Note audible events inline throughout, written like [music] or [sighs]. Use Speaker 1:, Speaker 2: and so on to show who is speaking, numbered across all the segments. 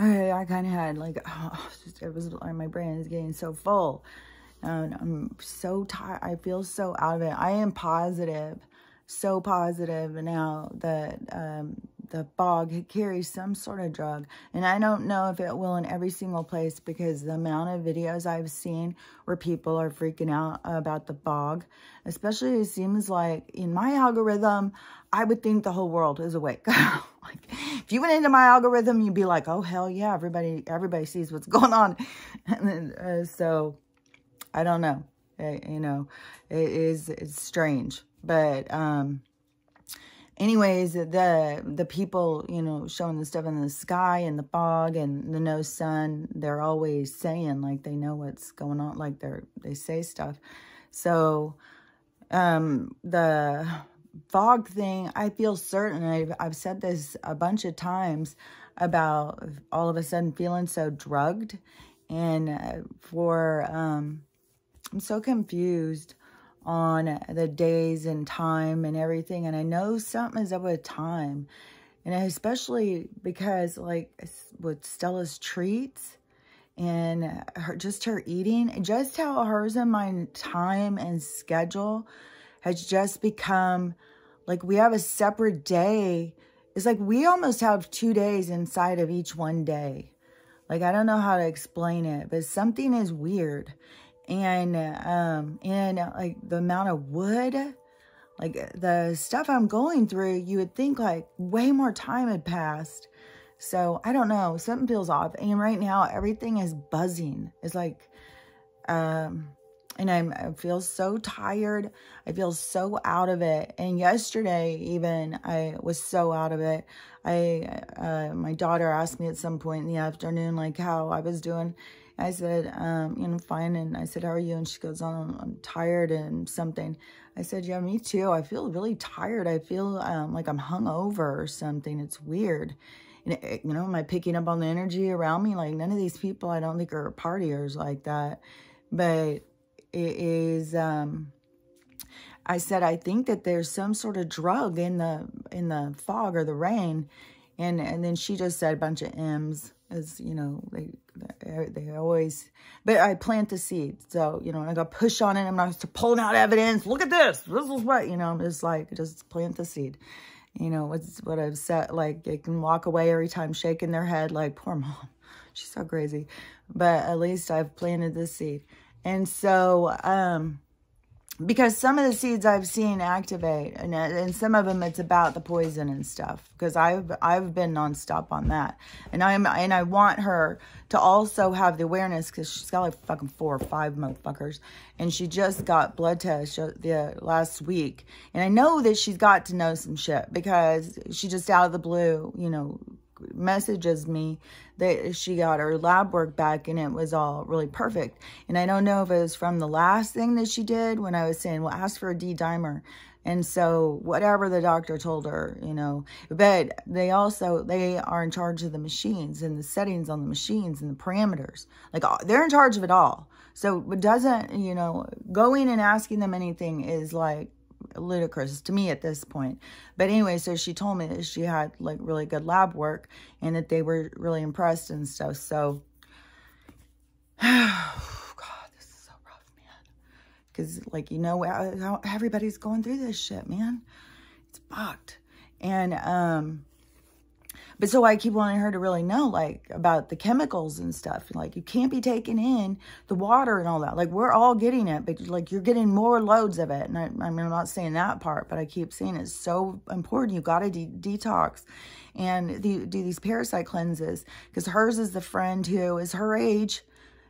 Speaker 1: I, I kind of had like, [laughs] oh, just, it was my brain is getting so full. And I'm so tired. I feel so out of it. I am positive, so positive now that um, the bog carries some sort of drug. And I don't know if it will in every single place because the amount of videos I've seen where people are freaking out about the bog, especially it seems like in my algorithm, I would think the whole world is awake. [laughs] like if you went into my algorithm, you'd be like, oh, hell yeah, everybody, everybody sees what's [laughs] going on. Then, uh, so I don't know. It, you know, it is, it's strange, but, um, anyways, the the people, you know, showing the stuff in the sky and the fog and the no sun, they're always saying like they know what's going on, like they're they say stuff. So um the fog thing, I feel certain I've I've said this a bunch of times about all of a sudden feeling so drugged and uh, for um I'm so confused on the days and time and everything. And I know something is up with time. And especially because like with Stella's treats and her, just her eating, just how hers and my time and schedule has just become like we have a separate day. It's like we almost have two days inside of each one day. Like, I don't know how to explain it, but something is weird and um and uh, like the amount of wood like the stuff i'm going through you would think like way more time had passed so i don't know something feels off and right now everything is buzzing it's like um and I'm, i feel so tired i feel so out of it and yesterday even i was so out of it i uh, my daughter asked me at some point in the afternoon like how i was doing I said, um, you know, fine. And I said, how are you? And she goes, oh, I'm, I'm tired and something. I said, yeah, me too. I feel really tired. I feel um, like I'm hungover or something. It's weird. And, it, you know, am I picking up on the energy around me? Like none of these people I don't think are partiers like that. But it is... Um, I said, I think that there's some sort of drug in the in the fog or the rain. And and then she just said a bunch of M's as, you know, they they always, but I plant the seed. So, you know, I got push on it. I'm not just pulling out evidence. Look at this. This is what, you know, I'm just like, just plant the seed. You know, what's what I've said, like they can walk away every time shaking their head like, poor mom, [laughs] she's so crazy. But at least I've planted the seed. And so, um, because some of the seeds I've seen activate, and, uh, and some of them it's about the poison and stuff. Because I've I've been nonstop on that, and I'm and I want her to also have the awareness because she's got like fucking four or five motherfuckers, and she just got blood test the last week, and I know that she's got to know some shit because she just out of the blue, you know, messages me that she got her lab work back and it was all really perfect. And I don't know if it was from the last thing that she did when I was saying, well, ask for a D dimer. And so whatever the doctor told her, you know, but they also, they are in charge of the machines and the settings on the machines and the parameters, like uh, they're in charge of it all. So it doesn't, you know, going and asking them anything is like, ludicrous to me at this point. But anyway, so she told me that she had like really good lab work and that they were really impressed and stuff. So, [sighs] God, this is so rough, man. Because like, you know, everybody's going through this shit, man. It's fucked. And, um, but so I keep wanting her to really know, like, about the chemicals and stuff. like, you can't be taking in the water and all that. Like, we're all getting it, but, like, you're getting more loads of it. And I, I am not saying that part, but I keep saying it's so important. You got to de detox and the, do these parasite cleanses because hers is the friend who is her age,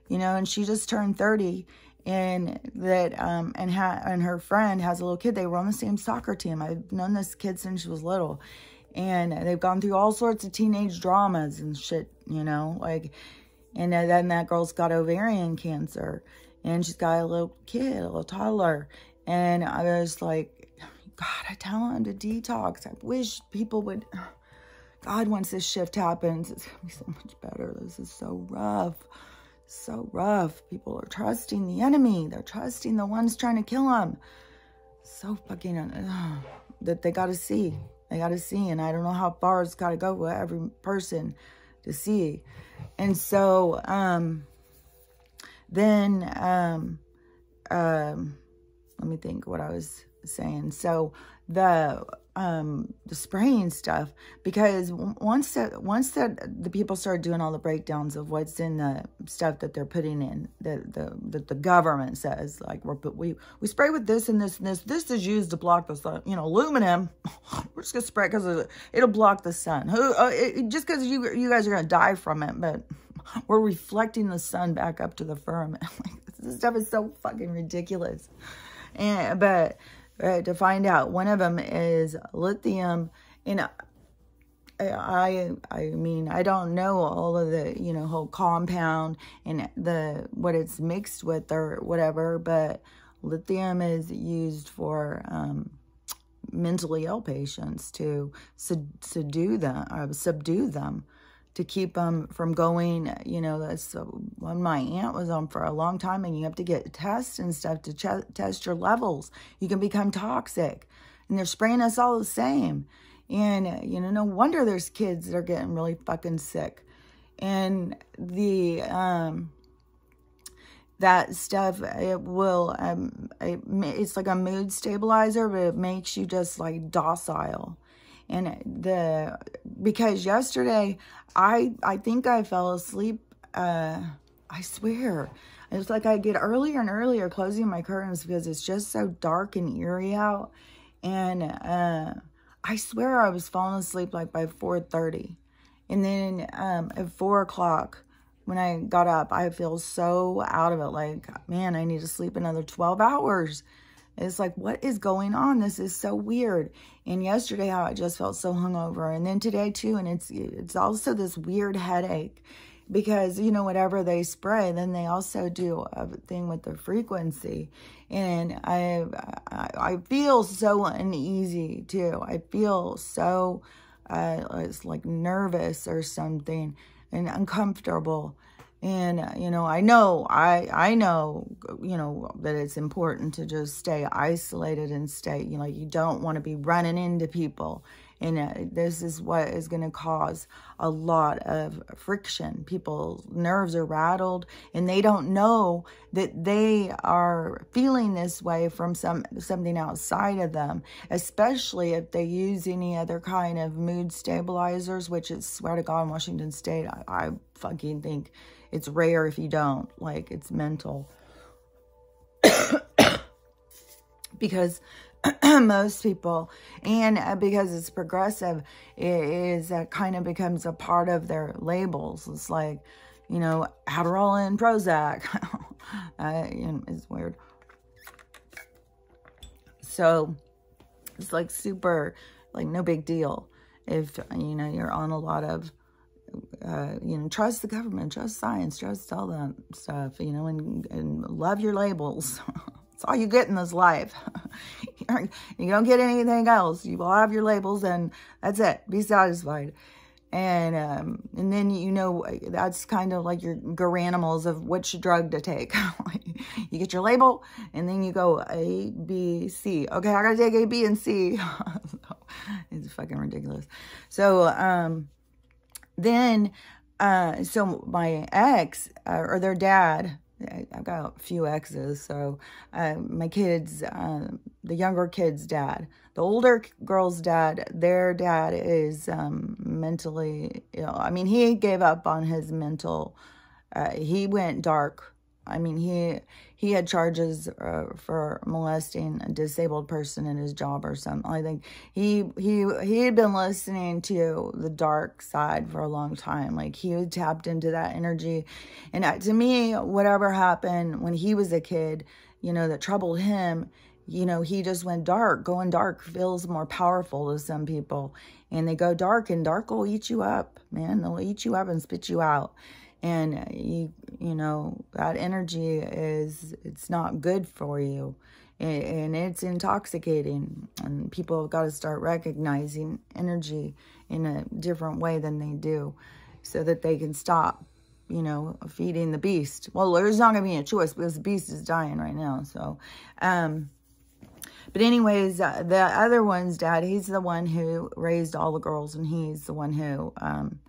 Speaker 1: you know, and she just turned 30 and that um and ha and her friend has a little kid they were on the same soccer team i've known this kid since she was little and they've gone through all sorts of teenage dramas and shit, you know, like, and uh, then that girl's got ovarian cancer, and she's got a little kid, a little toddler, and I was like, God, I tell him to detox. I wish people would, God, once this shift happens, it's gonna be so much better. This is so rough, so rough. People are trusting the enemy. They're trusting the ones trying to kill them. So fucking, uh, that they gotta see. They got to see, and I don't know how far it's got to go with every person to see. And so um, then, um, um, let me think what I was saying. So the um, the spraying stuff because once that once that the people start doing all the breakdowns of what's in the stuff that they're putting in that the that the government says like we're we we spray with this and this and this this is used to block the sun you know aluminum [laughs] we're just gonna spray because it'll block the sun who uh, just because you you guys are gonna die from it but [laughs] we're reflecting the sun back up to the firmament [laughs] like, this stuff is so fucking ridiculous and but right, uh, to find out. One of them is lithium. And I, I mean, I don't know all of the, you know, whole compound and the, what it's mixed with or whatever, but lithium is used for, um, mentally ill patients to sub subdue them, uh, subdue them to keep them from going. You know, that's when my aunt was on for a long time and you have to get tests and stuff to test your levels. You can become toxic and they're spraying us all the same. And, you know, no wonder there's kids that are getting really fucking sick. And the, um, that stuff, it will, um, it, it's like a mood stabilizer, but it makes you just like docile. And the because yesterday I I think I fell asleep. Uh, I swear, it's like I get earlier and earlier closing my curtains because it's just so dark and eerie out. And uh, I swear I was falling asleep like by 4.30. And then um, at 4 o'clock, when I got up, I feel so out of it. Like, man, I need to sleep another 12 hours. It's like, what is going on? This is so weird and yesterday how I just felt so hungover and then today too and it's it's also this weird headache because you know whatever they spray then they also do a thing with the frequency and I I, I feel so uneasy too I feel so uh, it's like nervous or something and uncomfortable and, uh, you know, I know, I, I know, you know, that it's important to just stay isolated and stay, you know, you don't want to be running into people. And uh, this is what is going to cause a lot of friction. People's nerves are rattled and they don't know that they are feeling this way from some something outside of them, especially if they use any other kind of mood stabilizers, which is, swear to God, in Washington State, I, I fucking think it's rare if you don't. Like, it's mental. [coughs] because [coughs] most people, and uh, because it's progressive, it is that kind of becomes a part of their labels. It's like, you know, Adderall and Prozac. uh, [laughs] it's weird. So it's like super, like no big deal if, you know, you're on a lot of uh, you know, trust the government, trust science, trust all that stuff, you know, and, and love your labels. It's [laughs] all you get in this life. [laughs] you, don't get anything else. You will have your labels and that's it. Be satisfied. And um, and then, you know, that's kind of like your garanimals of which drug to take. [laughs] you get your label and then you go A, B, C. Okay, I got to take A, B, and C. it's fucking ridiculous. So, um, then, uh, so my ex uh, or their dad, I've got a few exes. So uh, my kids, um, the younger kid's dad, the older girl's dad, their dad is um, mentally ill. I mean, he gave up on his mental. Uh, he went dark. I mean, he he had charges uh, for molesting a disabled person in his job or something. I think he he he had been listening to the dark side for a long time. Like he tapped into that energy, and uh, to me, whatever happened when he was a kid, you know, that troubled him. You know, he just went dark. Going dark feels more powerful to some people. And they go dark, and dark will eat you up, man. They'll eat you up and spit you out and uh, you you know that energy is it's not good for you and, it's intoxicating and people have got to start recognizing energy in a different way than they do so that they can stop you know feeding the beast well there's not gonna be a choice because the beast is dying right now so um but anyways, uh, the other one's dad, he's the one who raised all the girls and he's the one who um,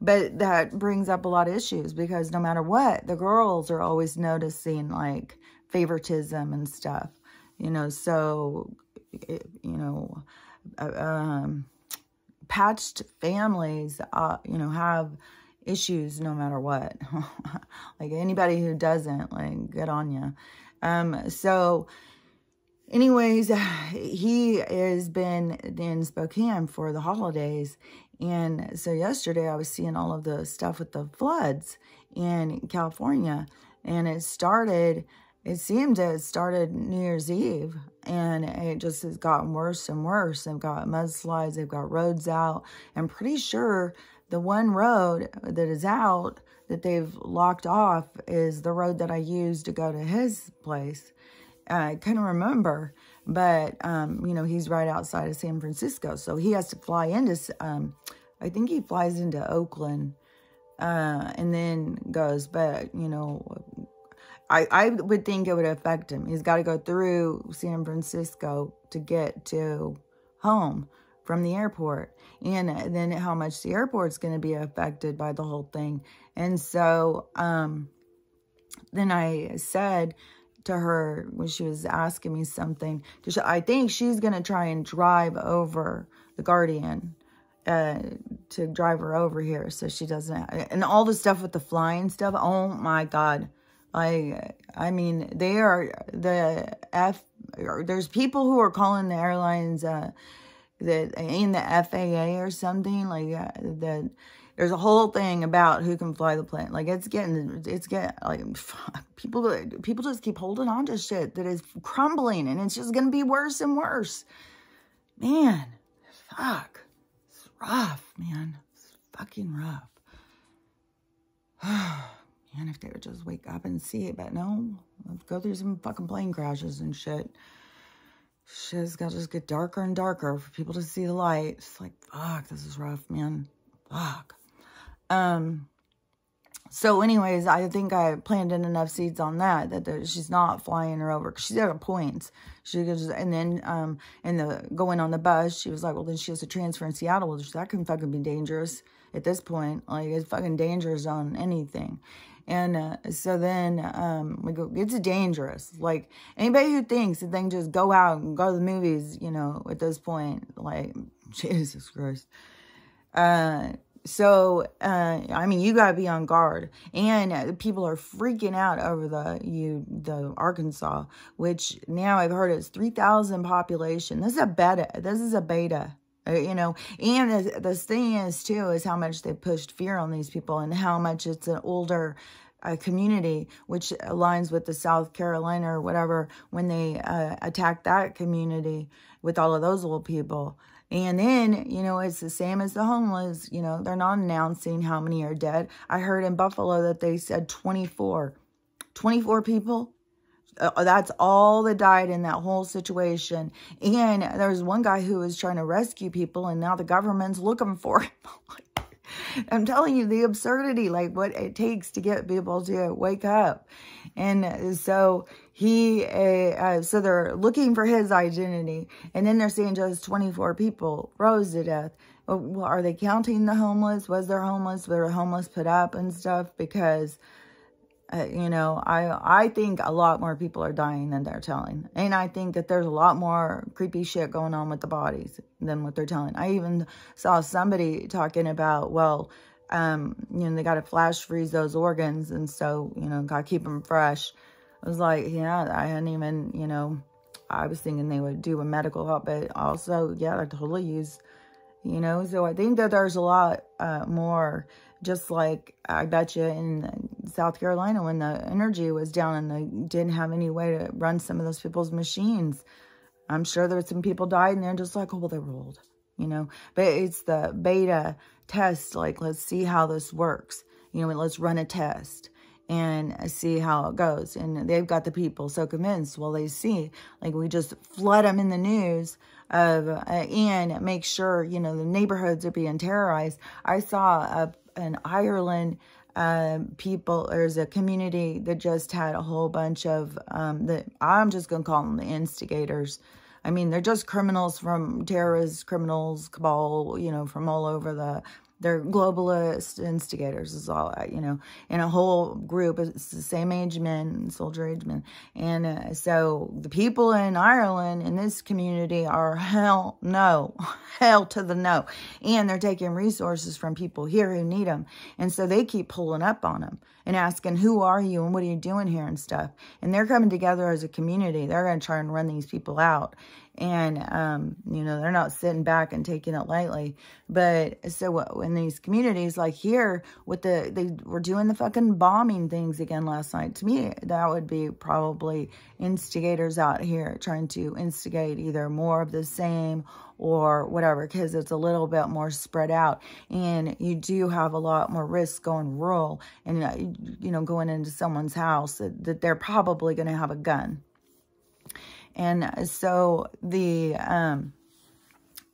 Speaker 1: but that brings up a lot of issues because no matter what, the girls are always noticing like favoritism and stuff, you know, so, eh, you know, uh, um, patched families, uh, you know, have issues no matter what. [laughs] like anybody who doesn't, like good on you. Um, so anyways, [sighs] he has been in Spokane for the holidays and so yesterday I was seeing all of the stuff with the floods in California. And it started, it seemed it started New Year's Eve. And it just has gotten worse and worse. They've got mudslides, they've got roads out. I'm pretty sure the one road that is out that they've locked off is the road that I used to go to his place. I couldn't remember. But, um, you know, he's right outside of San Francisco. So he has to fly into, um, I think he flies into Oakland uh, and then goes. But, you know, I, I would think it would affect him. He's got to go through San Francisco to get to home from the airport and uh, then how much the airport's going to be affected by the whole thing. And so um, then I said to her when she was asking me something. Because I think she's going to try and drive over the guardian uh, to drive her over here so she doesn't. And all the stuff with the flying stuff. Oh, my God. I, I mean, they are the F. There's people who are calling the airlines uh, that in the FAA or something like uh, that there's a whole thing about who can fly the plane. Like it's getting, it's getting like people. People just keep holding on to shit that is crumbling, and it's just gonna be worse and worse. Man, fuck, it's rough, man. It's fucking rough. [sighs] man, if they would just wake up and see it, but no, let's go through some fucking plane crashes and shit shit's got to just get darker and darker for people to see the light. It's like, fuck, this is rough, man. Fuck. Um, so anyways, I think I planted enough seeds on that, that the, she's not flying her over. Cause she's out of points. She goes, and then, um, and the, going on the bus, she was like, well, then she has to transfer in Seattle. Well, that can fucking be dangerous at this point. Like it's fucking dangerous on anything. And, uh, so then, um, we go, it's dangerous. Like anybody who thinks that they can just go out and go to the movies, you know, at this point, like [laughs] Jesus Christ. Uh, so, uh, I mean, you got to be on guard. And uh, people are freaking out over the you the Arkansas, which now I've heard is 3,000 population. This is a beta. This is a beta. Uh, you know, and the, the thing is, too, is how much they pushed fear on these people and how much it's an older uh, community, which aligns with the South Carolina or whatever, when they uh, attacked that community with all of those little people. And then, you know, it's the same as the homeless. You know, they're not announcing how many are dead. I heard in Buffalo that they said 24. 24 people? Uh, uh that's all that died in that whole situation. And there was one guy who was trying to rescue people, and now the government's looking for [laughs] him. I'm telling you the absurdity, like what it takes to get people to wake up. And so he, uh, uh, so they're looking for his identity. And then they're saying just 24 people rose to death. Well, are they counting the homeless? Was there homeless? Were homeless put up and stuff? Because uh, you know, I I think a lot more people are dying than they're telling. And I think that there's a lot more creepy shit going on with the bodies than what they're telling. I even saw somebody talking about, well, um, you know, they got to flash freeze those organs. And so, you know, got to keep them fresh. I was like, yeah, I hadn't even, you know, I was thinking they would do a medical help, but also, yeah, they're totally used, you know. So I think that there's a lot uh, more just like I bet you in South Carolina when the energy was down and they didn't have any way to run some of those people's machines. I'm sure there were some people died and they're just like, oh, well, they were old, you know. But it's the beta test, like, let's see how this works. You know, let's run a test and see how it goes. And they've got the people so convinced. Well, they see, like, we just flood them in the news of uh, and make sure, you know, the neighborhoods are being terrorized. I saw a in Ireland, um, people, there's a community that just had a whole bunch of, um, the, I'm just going to call them the instigators. I mean, they're just criminals from terrorists, criminals, cabal, you know, from all over the they're globalist instigators is all, uh, you know, in a whole group. It's the same age men, soldier age men. And uh, so the people in Ireland in this community are hell no, [laughs] hell to the no. And they're taking resources from people here who need them. And so they keep pulling up on them and asking, who are you and what are you doing here and stuff. And they're coming together as a community. They're going to try and run these people out. And, um, you know, they're not sitting back and taking it lightly. But so in these communities, like here, with the, they were doing the fucking bombing things again last night. To me, that would be probably instigators out here trying to instigate either more of the same or whatever, because it's a little bit more spread out. And you do have a lot more risk going rural and, uh, you know, going into someone's house that, that they're probably going to have a gun. And so the, um,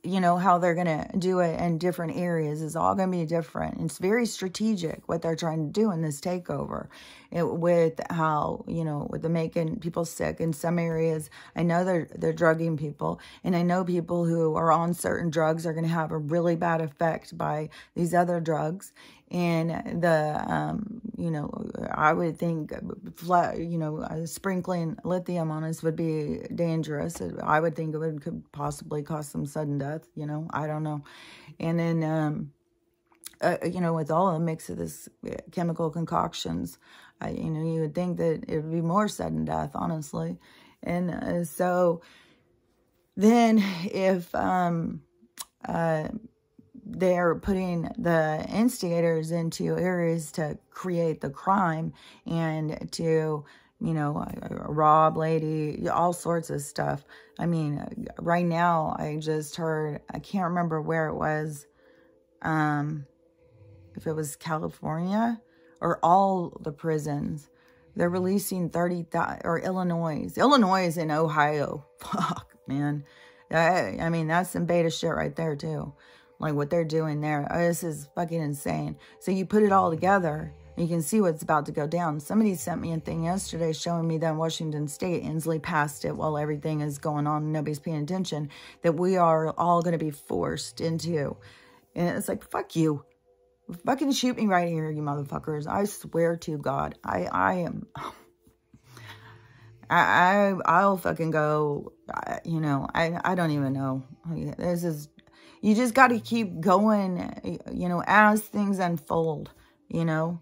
Speaker 1: you know, how they're going to do it in different areas is all going to be different. It's very strategic what they're trying to do in this takeover it, with how, you know, with the making people sick in some areas. I know they're, they're drugging people and I know people who are on certain drugs are going to have a really bad effect by these other drugs and the um, you know I would think you know uh, sprinkling lithium on us would be dangerous. Uh, I would think it would could possibly cause some sudden death. You know I don't know, and then um, uh, you know with all the mix of this uh, chemical concoctions, I, you know you would think that it would be more sudden death honestly, and uh, so then if um, uh, they're putting the instigators into areas to create the crime and to you know, rob lady, all sorts of stuff. I mean, right now I just heard, I can't remember where it was, um, if it was California or all the prisons. They're releasing 30, or Illinois, Illinois and Ohio. [laughs] Fuck, man. I, I mean, that's some beta shit right there too. Like what they're doing there. Oh, this is fucking insane. So you put it all together you can see what's about to go down. Somebody sent me a thing yesterday showing me that Washington State, Inslee passed it while everything is going on nobody's paying attention, that we are all going to be forced into. And it's like, fuck you. Fucking shoot me right here, you motherfuckers. I swear to God. I, I am... [sighs] I, I'll fucking go, you know, I, I don't even know. This is you just got to keep going, you know, as things unfold, you know.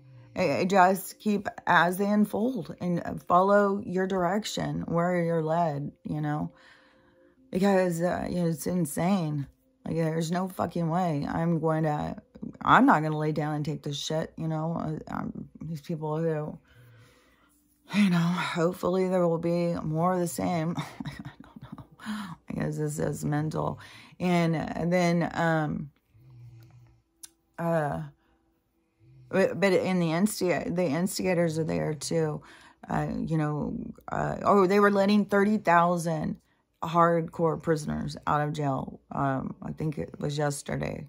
Speaker 1: Just keep as they unfold and follow your direction where you're led, you know, because uh, you know, it's insane. Like, there's no fucking way I'm going to, I'm not going to lay down and take this shit, you know. I'm, uh, um, these people who, you know, hopefully there will be more of the same. [laughs] I don't know. I guess this is mental. Uh, and then, um, uh, but, but in the instigator, the instigators are there too. Uh, you know, uh, oh, they were letting 30,000 hardcore prisoners out of jail. Um, I think it was yesterday.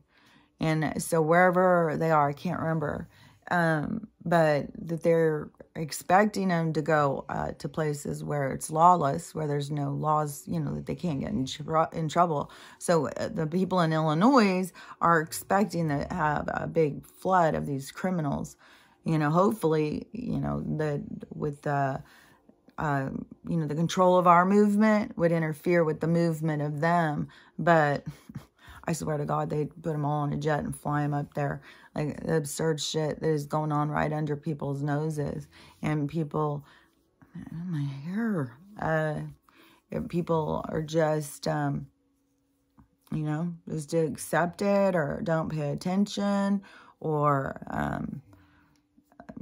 Speaker 1: And so wherever they are, I can't remember um, but that they're expecting them to go uh, to places where it's lawless, where there's no laws, you know, that they can't get in, tr in trouble. So uh, the people in Illinois are expecting to have a big flood of these criminals. You know, hopefully, you know, the with the uh, you know the control of our movement would interfere with the movement of them, but. [laughs] I swear to God, they'd put them all on a jet and fly them up there. Like the absurd shit that is going on right under people's noses. And people, my hair, uh, people are just, um, you know, just to accept it or don't pay attention or, um,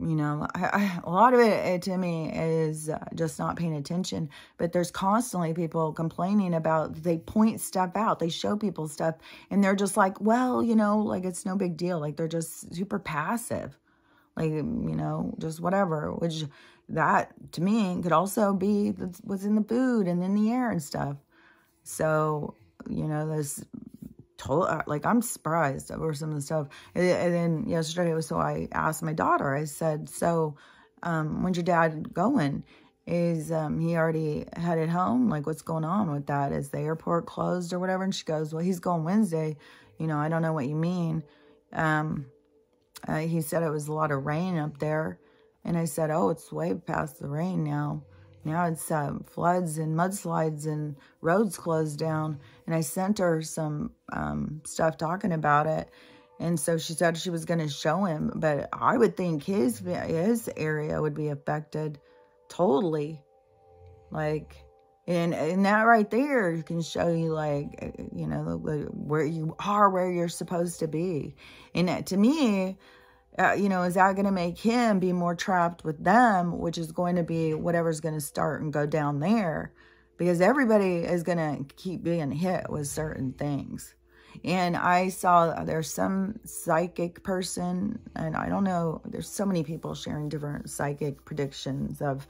Speaker 1: you know, I, I, a lot of it, it eh, to me is uh, just not paying attention. But there's constantly people complaining about, they point stuff out, they show people stuff, and they're just like, well, you know, like it's no big deal. Like they're just super passive. Like, mm, you know, just whatever, which that to me could also be what's in the food and in the air and stuff. So, you know, this told, uh, like, I'm surprised over some of the stuff. And, then yesterday, was, so I asked my daughter, I said, so um, when's your dad going? Is um, he already headed home? Like, what's going on with that? Is the airport closed or whatever? And she goes, well, he's going Wednesday. You know, I don't know what you mean. Um, uh, he said it was a lot of rain up there. And I said, oh, it's way past the rain now. Now it's uh, floods and mudslides and roads closed down. And I sent her some um, stuff talking about it. And so she said she was going to show him, but I would think his his area would be affected totally. Like, and, and that right there can show you like, uh, you know, where you are, where you're supposed to be. And that, to me, uh, you know, is that going to make him be more trapped with them, which is going to be whatever's going to start and go down there because everybody is going to keep being hit with certain things. And I saw there's some psychic person, and I don't know, there's so many people sharing different psychic predictions of,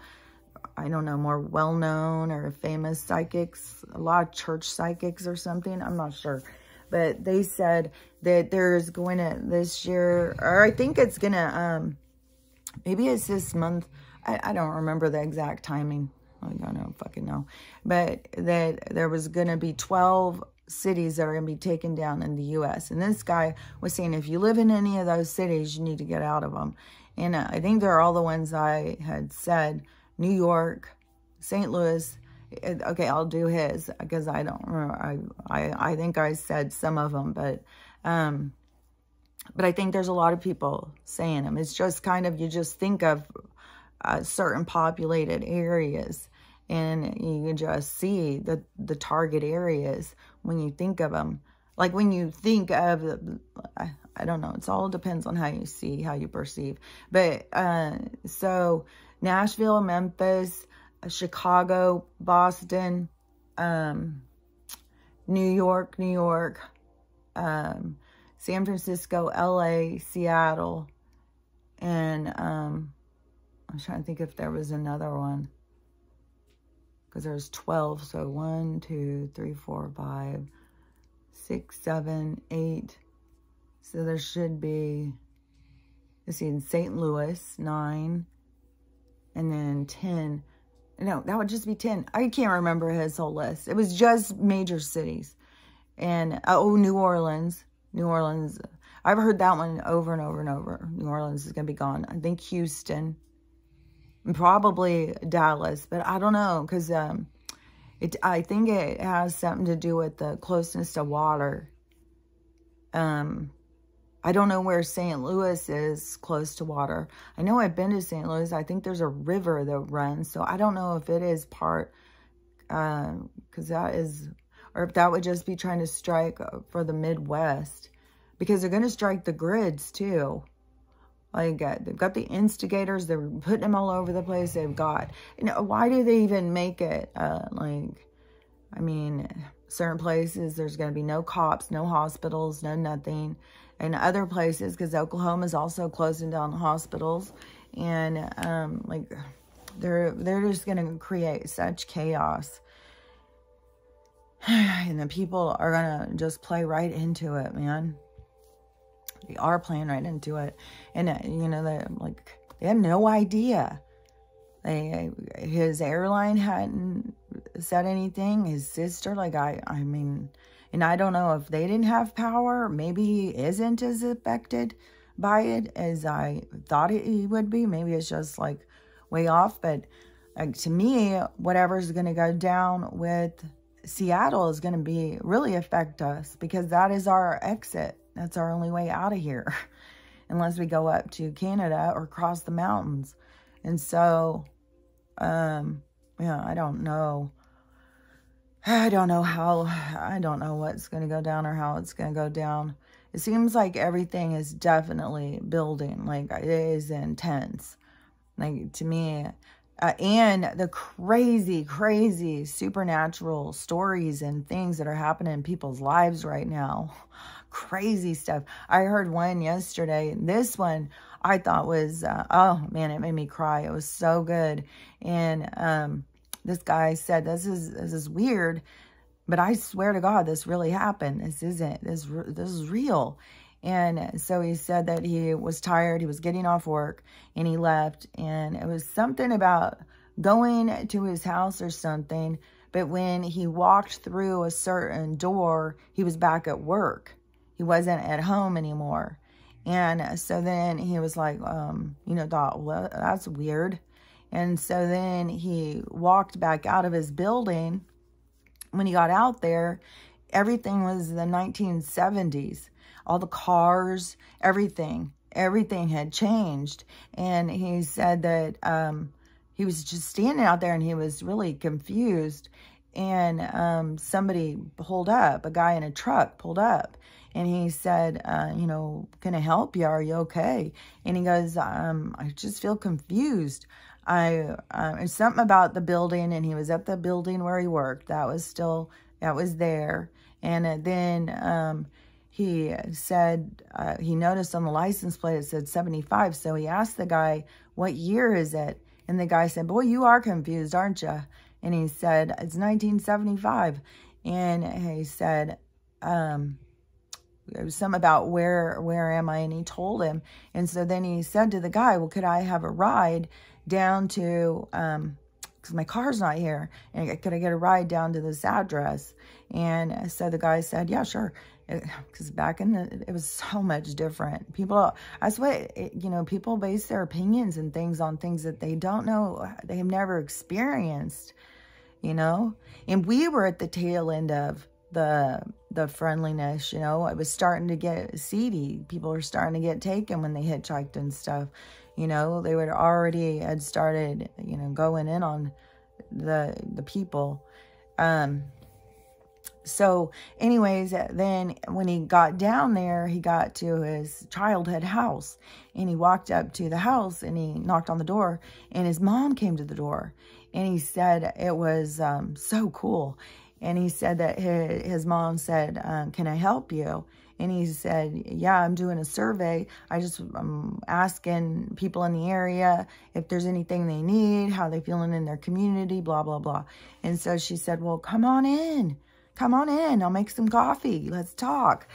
Speaker 1: I don't know, more well-known or famous psychics, a lot of church psychics or something. I'm not sure. But they said that there's going to, this year, or I think it's going to, um, maybe it's this month. I, I don't remember the exact timing I don't fucking know. But that there was going to be 12 cities that are going to be taken down in the U.S. And this guy was saying, if you live in any of those cities, you need to get out of them. And uh, I think they're all the ones I had said, New York, St. Louis. Okay, I'll do his because I don't remember. I, I, I think I said some of them, but, um, but I think there's a lot of people saying them. It's just kind of, you just think of uh, certain populated areas. And you just see the, the target areas when you think of them. Like when you think of, I, I don't know, it's all depends on how you see, how you perceive. But uh, so Nashville, Memphis, Chicago, Boston, um, New York, New York, um, San Francisco, LA, Seattle, and um, I'm trying to think if there was another one. Because there's 12. So 1, 2, 3, 4, 5, 6, 7, 8. So there should be, let's see, in St. Louis, 9. And then 10. No, that would just be 10. I can't remember his whole list. It was just major cities. And, uh, oh, New Orleans. New Orleans. I've heard that one over and over and over. New Orleans is going to be gone. I think Houston probably Dallas, but I don't know because um, it. I think it has something to do with the closeness to water. Um, I don't know where St. Louis is close to water. I know I've been to St. Louis. I think there's a river that runs, so I don't know if it is part because um, uh, that is, or if that would just be trying to strike uh, for the Midwest because they're going to strike the grids too. Like, uh, they've got the instigators. They're putting them all over the place. They've got, you know, why do they even make it, uh, like, I mean, certain places there's going to be no cops, no hospitals, no nothing. And other places, because Oklahoma is also closing down hospitals. And, um, like, they're, they're just going to create such chaos. [sighs] And the people are going to just play right into it, man we are playing right into it. And, uh, you know, they, like, they had no idea. They, his airline hadn't said anything. His sister, like, I, I mean, and I don't know if they didn't have power. Maybe he isn't as affected by it as I thought he would be. Maybe it's just, like, way off. But like, to me, whatever's going to go down with Seattle is going to be really affect us because that is our exit. That's our only way out of here [laughs] unless we go up to Canada or cross the mountains. And so, um, yeah, I don't know. [sighs] I don't know how, [sighs] I don't know what's going to go down or how it's going to go down. It seems like everything is definitely building. Like, it is intense. Like, to me, uh, and the crazy, crazy supernatural stories and things that are happening in people's lives right now. [laughs] crazy stuff. I heard one yesterday. This one I thought was, uh, oh man, it made me cry. It was so good. And um, this guy said, this is, this is weird, but I swear to God, this really happened. This isn't, this, this is real. And so he said that he was tired. He was getting off work and he left. And it was something about going to his house or something. But when he walked through a certain door, he was back at work he wasn't at home anymore. And so then he was like, um, you know, thought, well, that's weird. And so then he walked back out of his building. When he got out there, everything was the 1970s. All the cars, everything, everything had changed. And he said that um, he was just standing out there and he was really confused. And um, somebody pulled up, a guy in a truck pulled up and he said, uh, you know, can I help you? Are you okay? And he goes, um, I just feel confused. I, uh, it's something about the building and he was at the building where he worked. That was still, that was there. And uh, then, um, he said, uh, he noticed on the license plate, it said 75. So he asked the guy, what year is it? And the guy said, boy, you are confused, aren't you? And he said, it's 1975. And he said, um, there was some about where, where am I? And he told him. And so then he said to the guy, well, could I have a ride down to, um, because my car's not here. And could I get a ride down to this address? And so the guy said, yeah, sure. Because back in the, it was so much different. People, that's what, it, you know, people base their opinions and things on things that they don't know, they have never experienced, you know? And we were at the tail end of the the friendliness, you know. It was starting to get seedy. People were starting to get taken when they hitchhiked and stuff. You know, they were already had started, you know, going in on the the people. Um so anyways, then when he got down there, he got to his childhood house and he walked up to the house and he knocked on the door and his mom came to the door and he said it was um, so cool and he said that his, his mom said, um, can I help you? And he said, yeah, I'm doing a survey. I just, I'm asking people in the area if there's anything they need, how they feeling in their community, blah, blah, blah. And so she said, well, come on in. Come on in. I'll make some coffee. Let's talk.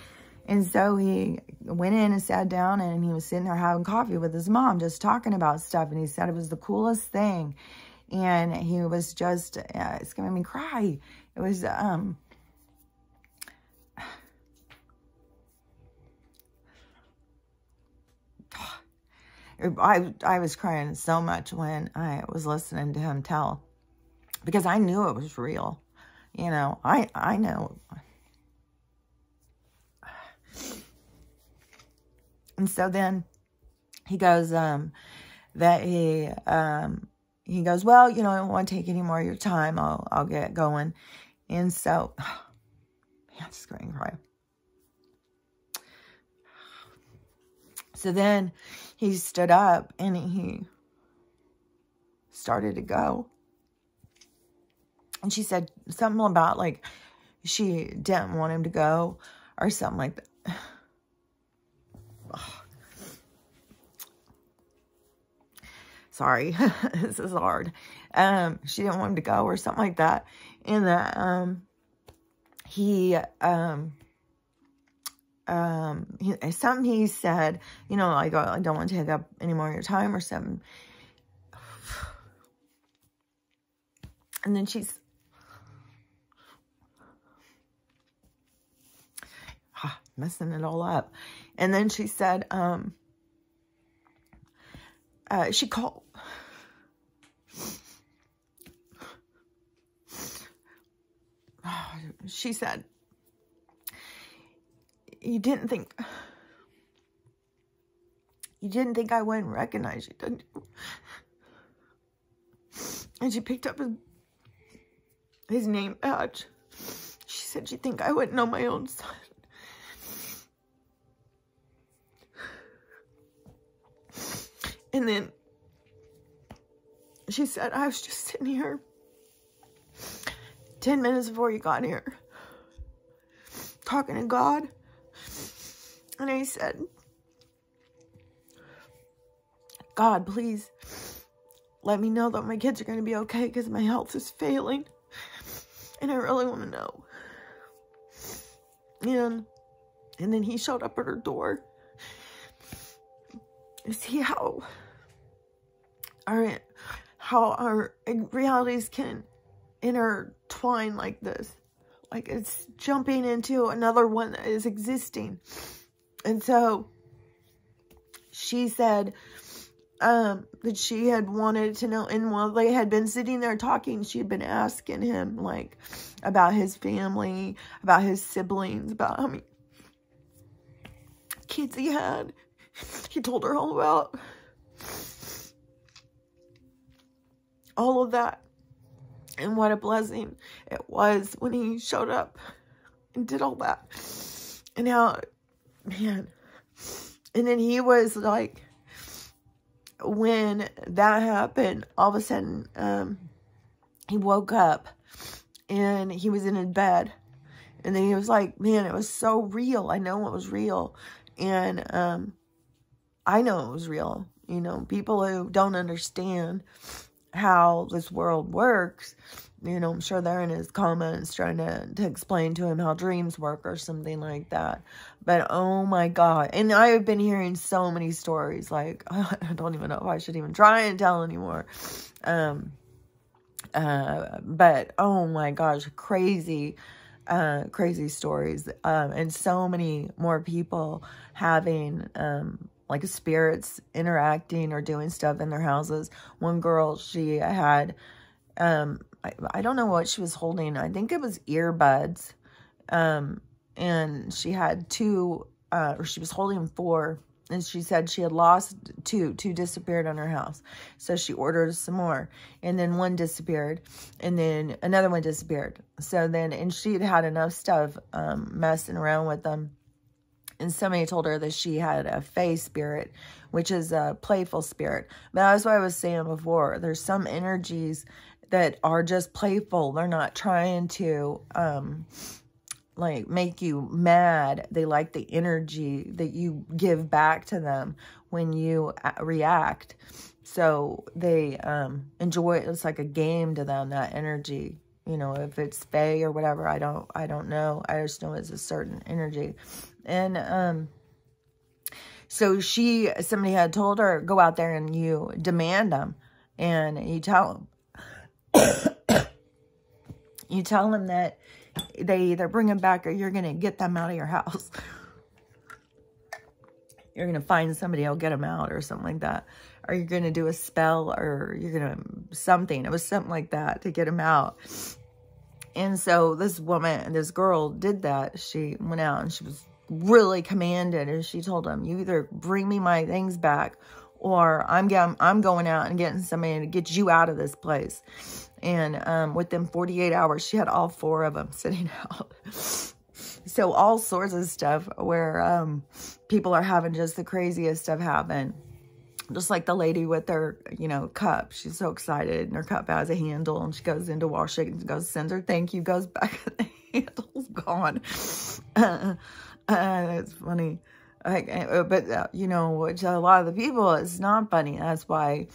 Speaker 1: And so he went in and sat down and he was sitting there having coffee with his mom, just talking about stuff. And he said it was the coolest thing. And he was just, uh, it's going to make me cry. It was, um, [sighs] I, I was crying so much when I was listening to him tell because I knew it was real. You know, I, I know. [sighs] And so then he goes, um, that he, um, he goes, well, you know, I don't want to take any more of your time. I'll, I'll get going. And so, oh, [sighs] man, just going to cry. So then he stood up and he started to go. And she said something about like she didn't want him to go or something like that. Oh. [sighs] Sorry, [laughs] this is hard. Um, she didn't want him to go or something like that and that um he um um he, something he said you know like i don't want to take up any more of your time or something and then she's ah, messing it all up and then she said um uh she called [sighs] she said, you didn't think, you didn't think I wouldn't recognize you, did you? And she picked up his, his name badge. She said she think I wouldn't know my own son. And then she said, I was just sitting here 10 minutes before you got here talking to God. And I said, God, please let me know that my kids are going to be okay because my health is failing. And I really want to know. And, and then he showed up at her door. See how our, how our realities can intertwine like this. Like it's jumping into another one that is existing. And so she said um, that she had wanted to know. And while they had been sitting there talking, she had been asking him like about his family, about his siblings, about how many kids he had. He told her all about all of that. And what a blessing it was when he showed up and did all that. And now, man. And then he was like, when that happened, all of a sudden, um, he woke up and he was in his bed. And then he was like, man, it was so real. I know it was real. And um, I know it was real. You know, people who don't understand how this world works. You know, I'm sure they're in his comments trying to, to explain to him how dreams work or something like that. But oh my God. And I have been hearing so many stories. Like, [laughs] I don't even know if I should even try and tell anymore. Um, uh, but oh my gosh, crazy uh, crazy stories um, and so many more people having um, like spirits interacting or doing stuff in their houses. One girl, she had, um, I, I don't know what she was holding. I think it was earbuds. Um, and she had two, uh, or she was holding four and she said she had lost two. Two disappeared on her house. So she ordered some more. And then one disappeared. And then another one disappeared. So then, and she had had enough stuff um, messing around with them and somebody told her that she had a fae spirit, which is a playful spirit. But that's what I was saying before. There's some energies that are just playful. They're not trying to, um, like, make you mad. They like the energy that you give back to them when you uh, react. So they um, enjoy it. It's like a game to them, that energy you know if it's fae or whatever i don't i don't know i just know it's a certain energy and um, so she, somebody had told her, go out there and you demand them. And you tell them. [coughs] you tell them that they either bring them back or you're going to get them out of your house. [laughs] You're going to find somebody i will get them out or something like that. Or you're going to do a spell or you're going to something. It was something like that to get them out. And so this woman, this girl did that. She went out and she was really commanded and she told him, you either bring me my things back or I'm getting, I'm going out and getting somebody to get you out of this place. And um, within 48 hours, she had all four of them [laughs] sitting out. so all sorts of stuff where um, people are having just the craziest stuff happen. Just like the lady with her, you know, cup. She's so excited and her cup has a handle and she goes into wash it and goes, sends her thank you, goes back [laughs] and the handle's gone. [laughs] [laughs] That's funny. Eh, uh, but, uh, you know, to a lot of the people, it's not funny. That's why,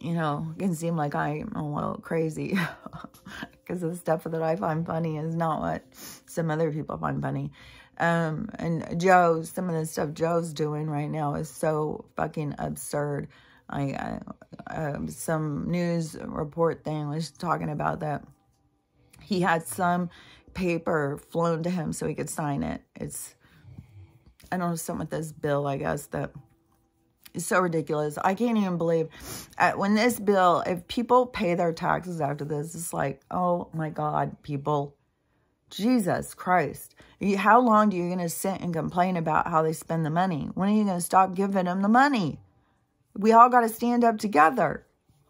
Speaker 1: you know, it can seem like I'm a little crazy. Because [laughs] the stuff that I find funny is not what some other people find funny. Um, and Joe, some of the stuff Joe's doing right now is so fucking absurd. I, I um, some news report thing was talking about that he had some paper flown to him so he could sign it. It's, I don't know, something with this bill, I guess, that is so ridiculous. I can't even believe uh, when this bill, if people pay their taxes after this, it's like, oh my God, people, Jesus Christ. how long do you going to sit and complain about how they spend the money? When are you going to stop giving them the money? We all got to stand up together.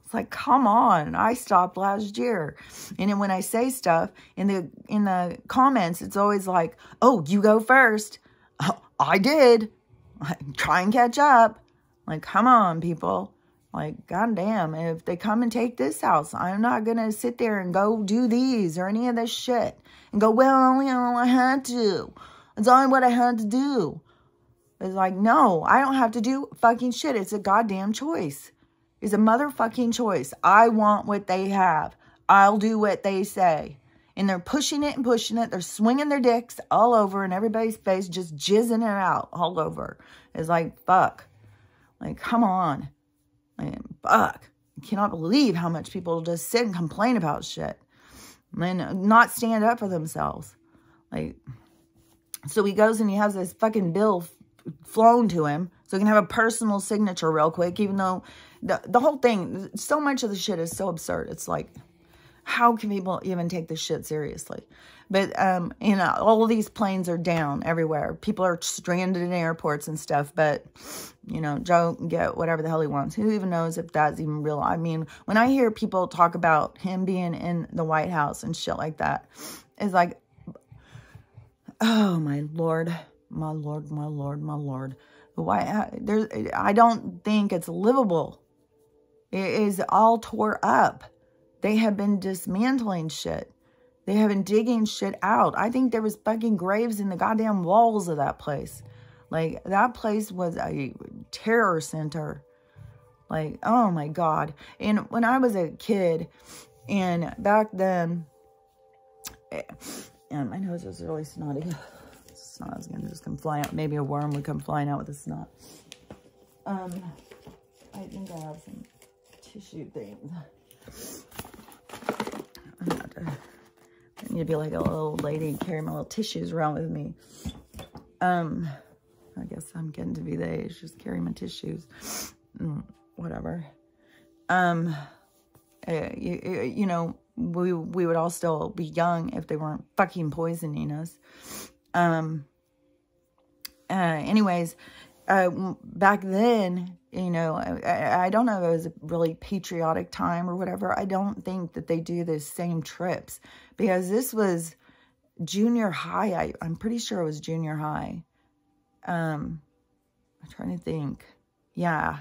Speaker 1: It's like, come on, I stopped last year. And then when I say stuff in the in the comments, it's always like, oh, you go first. Oh, [laughs] I did. [laughs] Try and catch up. Like, come on, people. Like, goddamn, if they come and take this house, I'm not going to sit there and go do these or any of this shit. And go, well, only I had to. It's only what I had to do. It's like, no, I don't have to do fucking shit. It's a goddamn choice is a motherfucking choice. I want what they have. I'll do what they say. And they're pushing it and pushing it. They're swinging their dicks all over and everybody's face, just jizzing it out all over. It's like, fuck. Like, come on. Like, fuck. I cannot believe how much people just sit and complain about shit. And not stand up for themselves. Like, so he goes and he has this fucking bill flown to him so he can have a personal signature real quick, even though the, the whole thing, so much of the shit is so absurd. It's like, how can people even take this shit seriously? But, um, you know, all these planes are down everywhere. People are stranded in airports and stuff, but, you know, Joe can get whatever the hell he wants. Who even knows if that's even real? I mean, when I hear people talk about him being in the White House and shit like that, it's like, oh, my Lord, my Lord, my Lord, my Lord. Why, uh, there's, I don't think it's livable it is all tore up. They have been dismantling shit. They have been digging shit out. I think there was fucking graves in the goddamn walls of that place. Like, that place was a terror center. Like, oh my God. And when I was a kid, and back then, eh, and my nose was really snotty. [sighs] Snot is gonna just come flying out. Maybe a worm would come flying out with a snot. Um, I think I have some tissue things. I need to be like a little lady and carry my little tissues around with me. Um, I guess I'm getting to be the age, just carry my tissues, mm, whatever. Um, uh, you, you know, we, we would all still be young if they weren't fucking poisoning us. Um, uh, anyways, uh, back then, you know, I, I, don't know if it was a really patriotic time or whatever. I don't think that they do those same trips because this was junior high. I, I'm pretty sure it was junior high. Um, I'm trying to think. Yeah.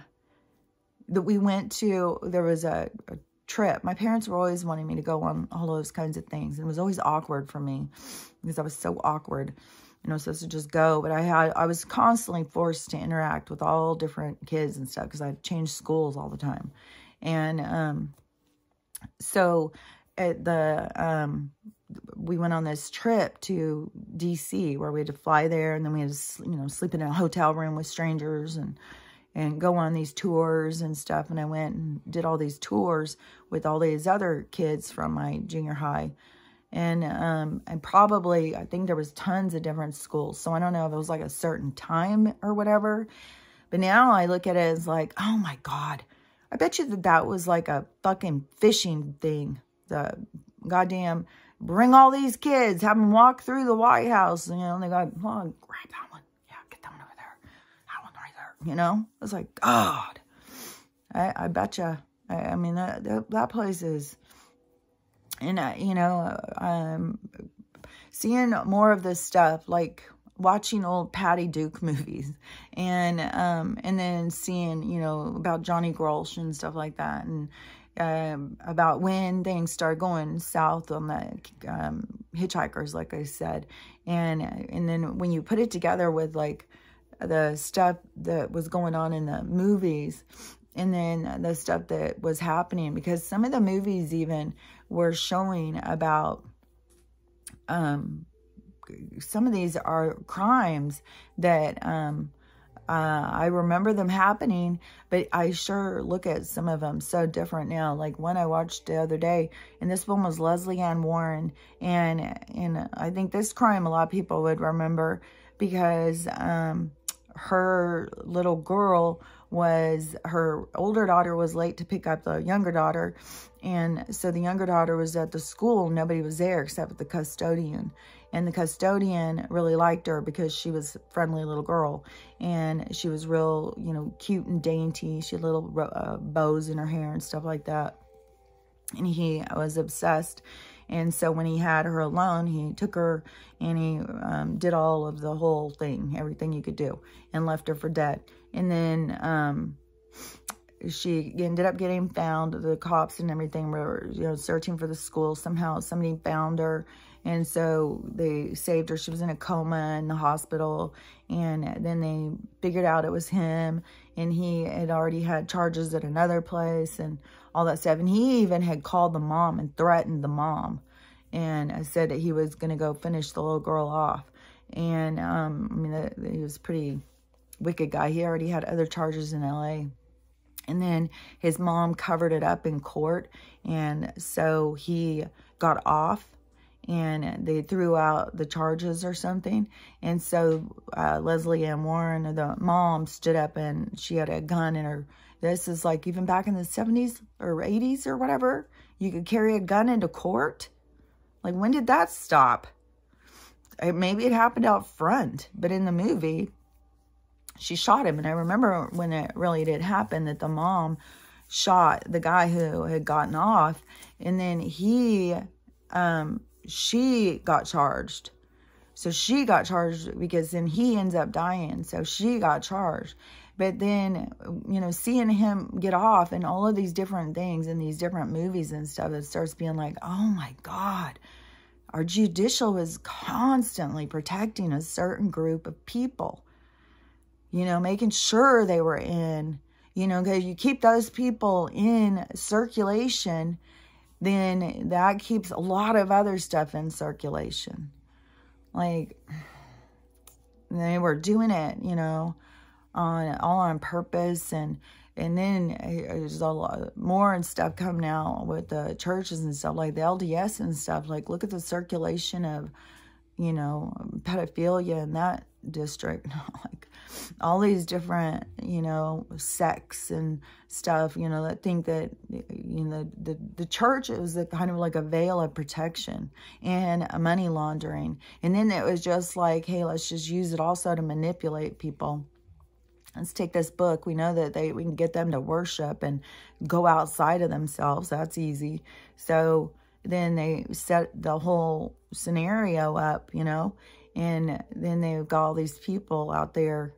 Speaker 1: That we went to, there was a, a trip. My parents were always wanting me to go on all those kinds of things. And it was always awkward for me because I was so awkward you know, supposed to just go, but I had, I was constantly forced to interact with all different kids and stuff because I changed schools all the time. And, um, so at the, um, we went on this trip to DC where we had to fly there and then we had to, you know, sleep in a hotel room with strangers and, and go on these tours and stuff. And I went and did all these tours with all these other kids from my junior high and um, and probably I think there was tons of different schools. So I don't know if it was like a certain time or whatever. But now I look at it as like, oh my god, I bet you that that was like a fucking fishing thing. The goddamn bring all these kids, have them walk through the White House. You know, they got oh grab that one, yeah, get that one over there, that one right there. You know, it's like God. I I bet you. I, I mean that, that that place is and I, uh, you know, um, seeing more of this stuff, like watching old Patty Duke [laughs] movies and, um, and then seeing, you know, about Johnny Grolsch and stuff like that. And, um, about when things start going south on the, um, hitchhikers, like I said. And, and then when you put it together with like, the stuff that was going on in the movies and then the stuff that was happening because some of the movies even were showing about um some of these are crimes that um uh, I remember them happening, but I sure look at some of them so different now. Like one I watched the other day, and this one was Leslie Ann Warren, and and I think this crime a lot of people would remember because um, her little girl was her older daughter was late to pick up the younger daughter. And so the younger daughter was at the school. Nobody was there except the custodian. And the custodian really liked her because she was a friendly little girl. And she was real, you know, cute and dainty. She had little uh, bows in her hair and stuff like that. And he was obsessed. And so when he had her alone, he took her and he um, did all of the whole thing, everything you could do, and left her for dead. And then um, she ended up getting found. The cops and everything were you know searching for the school. Somehow somebody found her. And so they saved her. She was in a coma in the hospital. And then they figured out it was him. And he had already had charges at another place and all that stuff. And he even had called the mom and threatened the mom. And said that he was going to go finish the little girl off. And, um, I mean, he was pretty wicked guy. He already had other charges in L.A., and then his mom covered it up in court. And so he got off and they threw out the charges or something. And so uh, Leslie Ann Warren, the mom, stood up and she had a gun in her. This is like even back in the 70s or 80s or whatever. You could carry a gun into court. Like when did that stop? It, maybe it happened out front, but in the movie, she shot him. And I remember when it really did happen that the mom shot the guy who had gotten off. And then he, um, she got charged. So she got charged because then he ends up dying. So she got charged. But then, you know, seeing him get off and all of these different things and these different movies and stuff, it starts being like, oh my God, our judicial is constantly protecting a certain group of people you know, making sure they were in, you know, because you keep those people in circulation, then that keeps a lot of other stuff in circulation. Like, they were doing it, you know, on all on purpose and and then there's a lot more and stuff coming out with the churches and stuff like the LDS and stuff. Like, look at the circulation of, you know, pedophilia in that district. [laughs] like, all these different, you know, sects and stuff, you know, that think that, you know, the, the church it was a, kind of like a veil of protection and money laundering. And then it was just like, hey, let's just use it also to manipulate people let's take this book. We know that they we can get them to worship and go outside of themselves. That's easy. So then they set the whole scenario up, you know, and then they've got all these people out there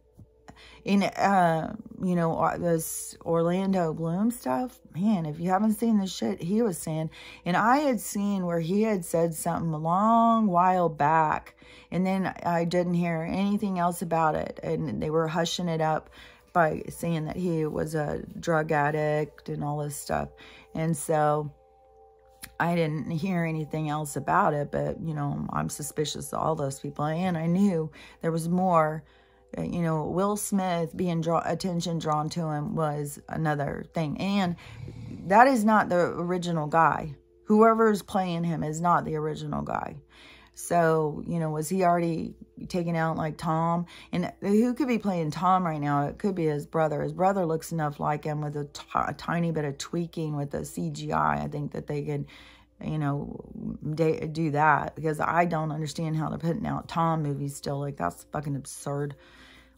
Speaker 1: in, uh, you know, uh, this Orlando Bloom stuff. Man, if you haven't seen the shit he was saying, and I had seen where he had said something a long while back, and then I didn't hear anything else about it. And they were hushing it up by saying that he was a drug addict and all this stuff. And so I didn't hear anything else about it, but, you know, I'm suspicious of all those people. And I knew there was more, uh, you know, Will Smith being draw, attention drawn to him was another thing. And that is not the original guy. Whoever is playing him is not the original guy. So, you know, was he already taken out like Tom? And who could be playing Tom right now? It could be his brother. His brother looks enough like him with a, a tiny bit of tweaking with the CGI. I think that they could you know, do that because I don't understand how they're putting out Tom movies still. Like, that's fucking absurd.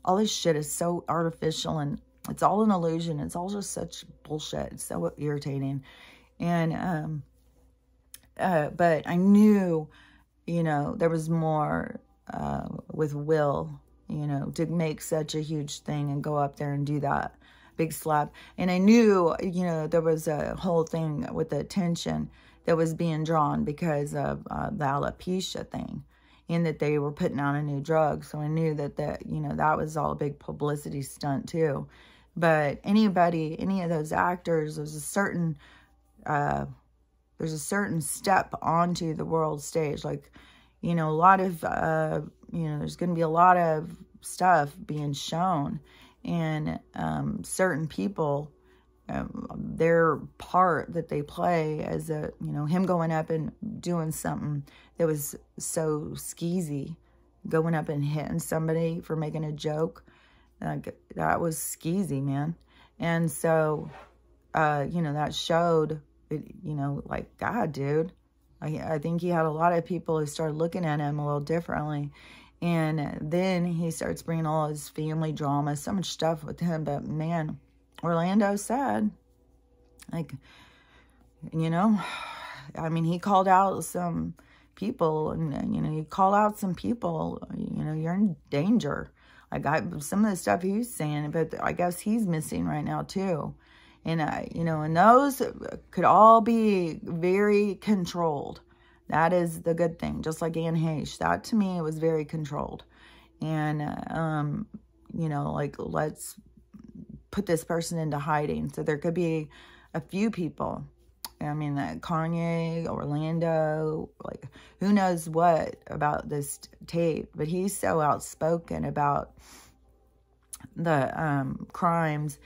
Speaker 1: All this shit is so artificial and it's all an illusion. It's all just such bullshit. It's so irritating. And, um, uh, but I knew you know, there was more uh, with will, you know, to make such a huge thing and go up there and do that big slap. And I knew, you know, there was a whole thing with the attention that was being drawn because of uh, the alopecia thing and that they were putting out a new drug. So I knew that, that, you know, that was all a big publicity stunt too. But anybody, any of those actors, there's a certain uh, there's a certain step onto the world stage. Like, you know, a lot of, uh, you know, there's going to be a lot of stuff being shown. And um, certain people, um, their part that they play as a, you know, him going up and doing something that was so skeezy, going up and hitting somebody for making a joke. Like, that was skeezy, man. And so, uh, you know, that showed you know, like, God, dude. I, I think he had a lot of people who started looking at him a little differently. And then he starts bringing all his family drama, so much stuff with him. But man, Orlando said, like, you know, [sighs] I mean, he called out some people and, you know, he called out some people, you know, you're in danger. Like I, some of the stuff he's saying, but I guess he's missing right now too. And, uh, you know, and those could all be very controlled. That is the good thing. Just like Anne Hesh, that to me was very controlled. And, uh, um, you know, like let's put this person into hiding. So there could be a few people. I mean, like Kanye, Orlando, like who knows what about this tape, but he's so outspoken about the um, crimes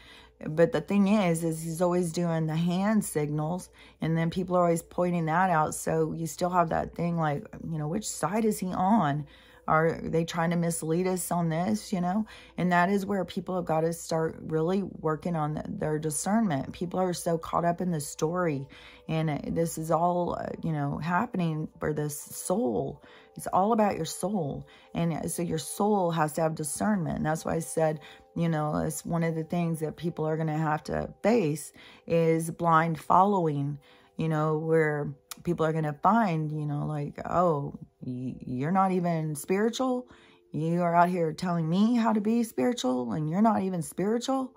Speaker 1: but the thing is, is he's always doing the hand signals and then people are always pointing that out. So you still have that thing like, you know, which side is he on? Are they trying to mislead us on this, you know? And that is where people have got to start really working on the, their discernment. People are so caught up in the story and uh, this is all, uh, you know, happening for this soul. It's all about your soul. And uh, so your soul has to have discernment. And that's why I said, you know, it's one of the things that people are going to have to face is blind following, you know, where people are going to find, you know, like, oh, you're not even spiritual. You are out here telling me how to be spiritual and you're not even spiritual.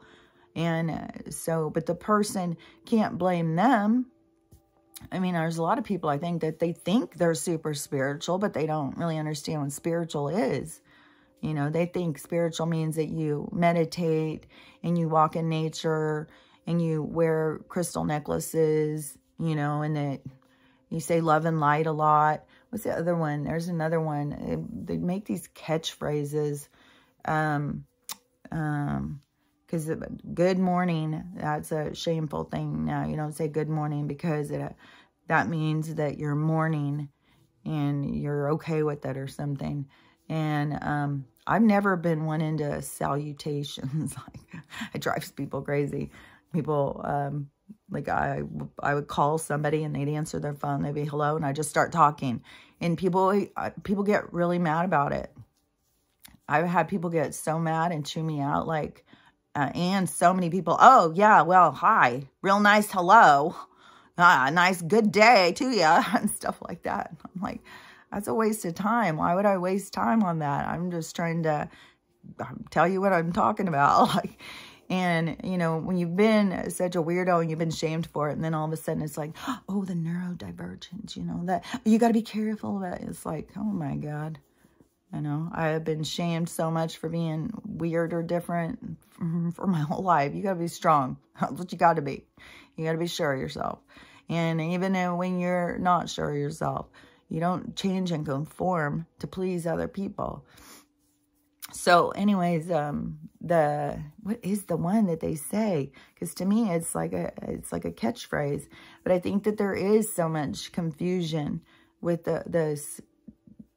Speaker 1: And uh, so, but the person can't blame them. I mean, there's a lot of people, I think, that they think they're super spiritual, but they don't really understand what spiritual is. You know, they think spiritual means that you meditate and you walk in nature and you wear crystal necklaces, you know, and that you say love and light a lot what's the other one? There's another one. They make these catchphrases. Um, um, because good morning, that's a shameful thing now. You don't say good morning because it, that means that you're mourning and you're okay with it or something. And um, I've never been one into salutations. [laughs] like, it drives people crazy. People um, like I, I would call somebody and they'd answer their phone. They'd be hello. And I just start talking and people, people get really mad about it. I've had people get so mad and chew me out like, uh, and so many people, oh yeah, well, hi, real nice hello. Ah, nice good day to you [laughs] and stuff like that. I'm like, that's a waste of time. Why would I waste time on that? I'm just trying to um, tell you what I'm talking about. [laughs] Like, and, you know, when you've been such a weirdo and you've been shamed for it, and then all of a sudden it's like, [gasps] oh, the neurodivergent, you know, that you got to be careful about it. It's like, oh my God. You know, I have been shamed so much for being weird or different [laughs] for my whole life. You got to be strong. [laughs] That's what you got to be. You got to be sure of yourself. And even when you're not sure of yourself, you don't change and conform to please other people so anyways, um, the, what is the one that they say? Cause to me, it's like a, it's like a catchphrase, but I think that there is so much confusion with the, the,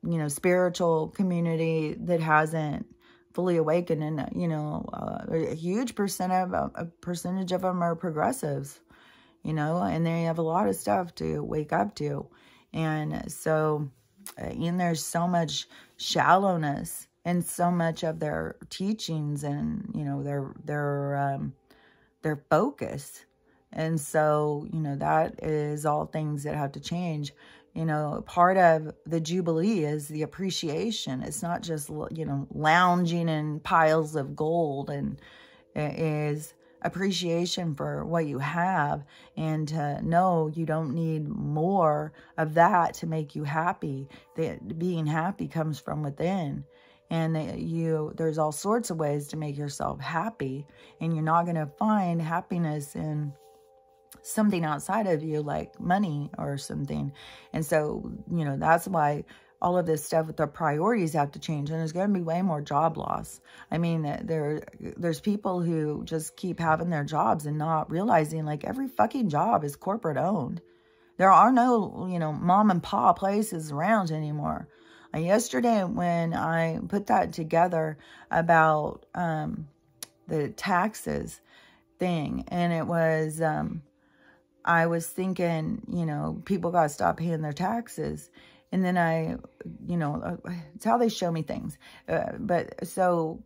Speaker 1: you know, spiritual community that hasn't fully awakened. And, you know, uh, a huge percent of, uh, a percentage of them are progressives, you know, and they have a lot of stuff to wake up to. And so, uh, and there's so much shallowness and so much of their teachings and you know their their um, their focus. And so, you know, that is all things that have to change. You know, part of the Jubilee is the appreciation. It's not just, you know, lounging in piles of gold and it is appreciation for what you have and to know you don't need more of that to make you happy. That being happy comes from within and you there's all sorts of ways to make yourself happy and you're not going to find happiness in something outside of you like money or something and so you know that's why all of this stuff with the priorities have to change and there's going to be way more job loss i mean there there's people who just keep having their jobs and not realizing like every fucking job is corporate owned there are no you know mom and pop places around anymore yesterday when I put that together about um, the taxes thing, and it was, um, I was thinking, you know, people got to stop paying their taxes. And then I, you know, uh, it's how they show me things. Uh, but so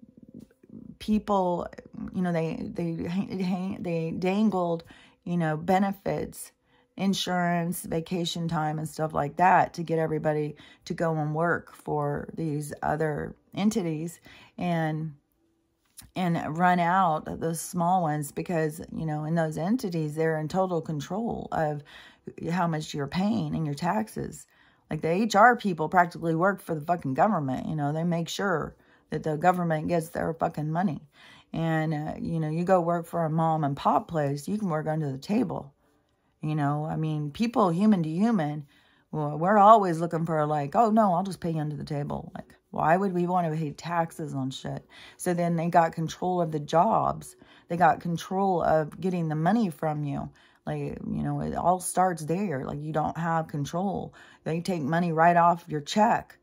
Speaker 1: people, you know, they, they, they dangled, you know, benefits insurance, vacation time, and stuff like that to get everybody to go and work for these other entities and and run out the small ones because, you know, in those entities, they're in total control of how much you're paying and your taxes. Like the HR people practically work for the fucking government. You know, they make sure that the government gets their fucking money. And, uh, you know, you go work for a mom and pop place, you can work under the table you know, I mean, people, human to human, well, we're always looking for like, oh, no, I'll just pay you under the table. Like, why would we want to pay taxes on shit? So then they got control of the jobs. They got control of getting the money from you. Like, you know, it all starts there. Like, you don't have control. They take money right off your check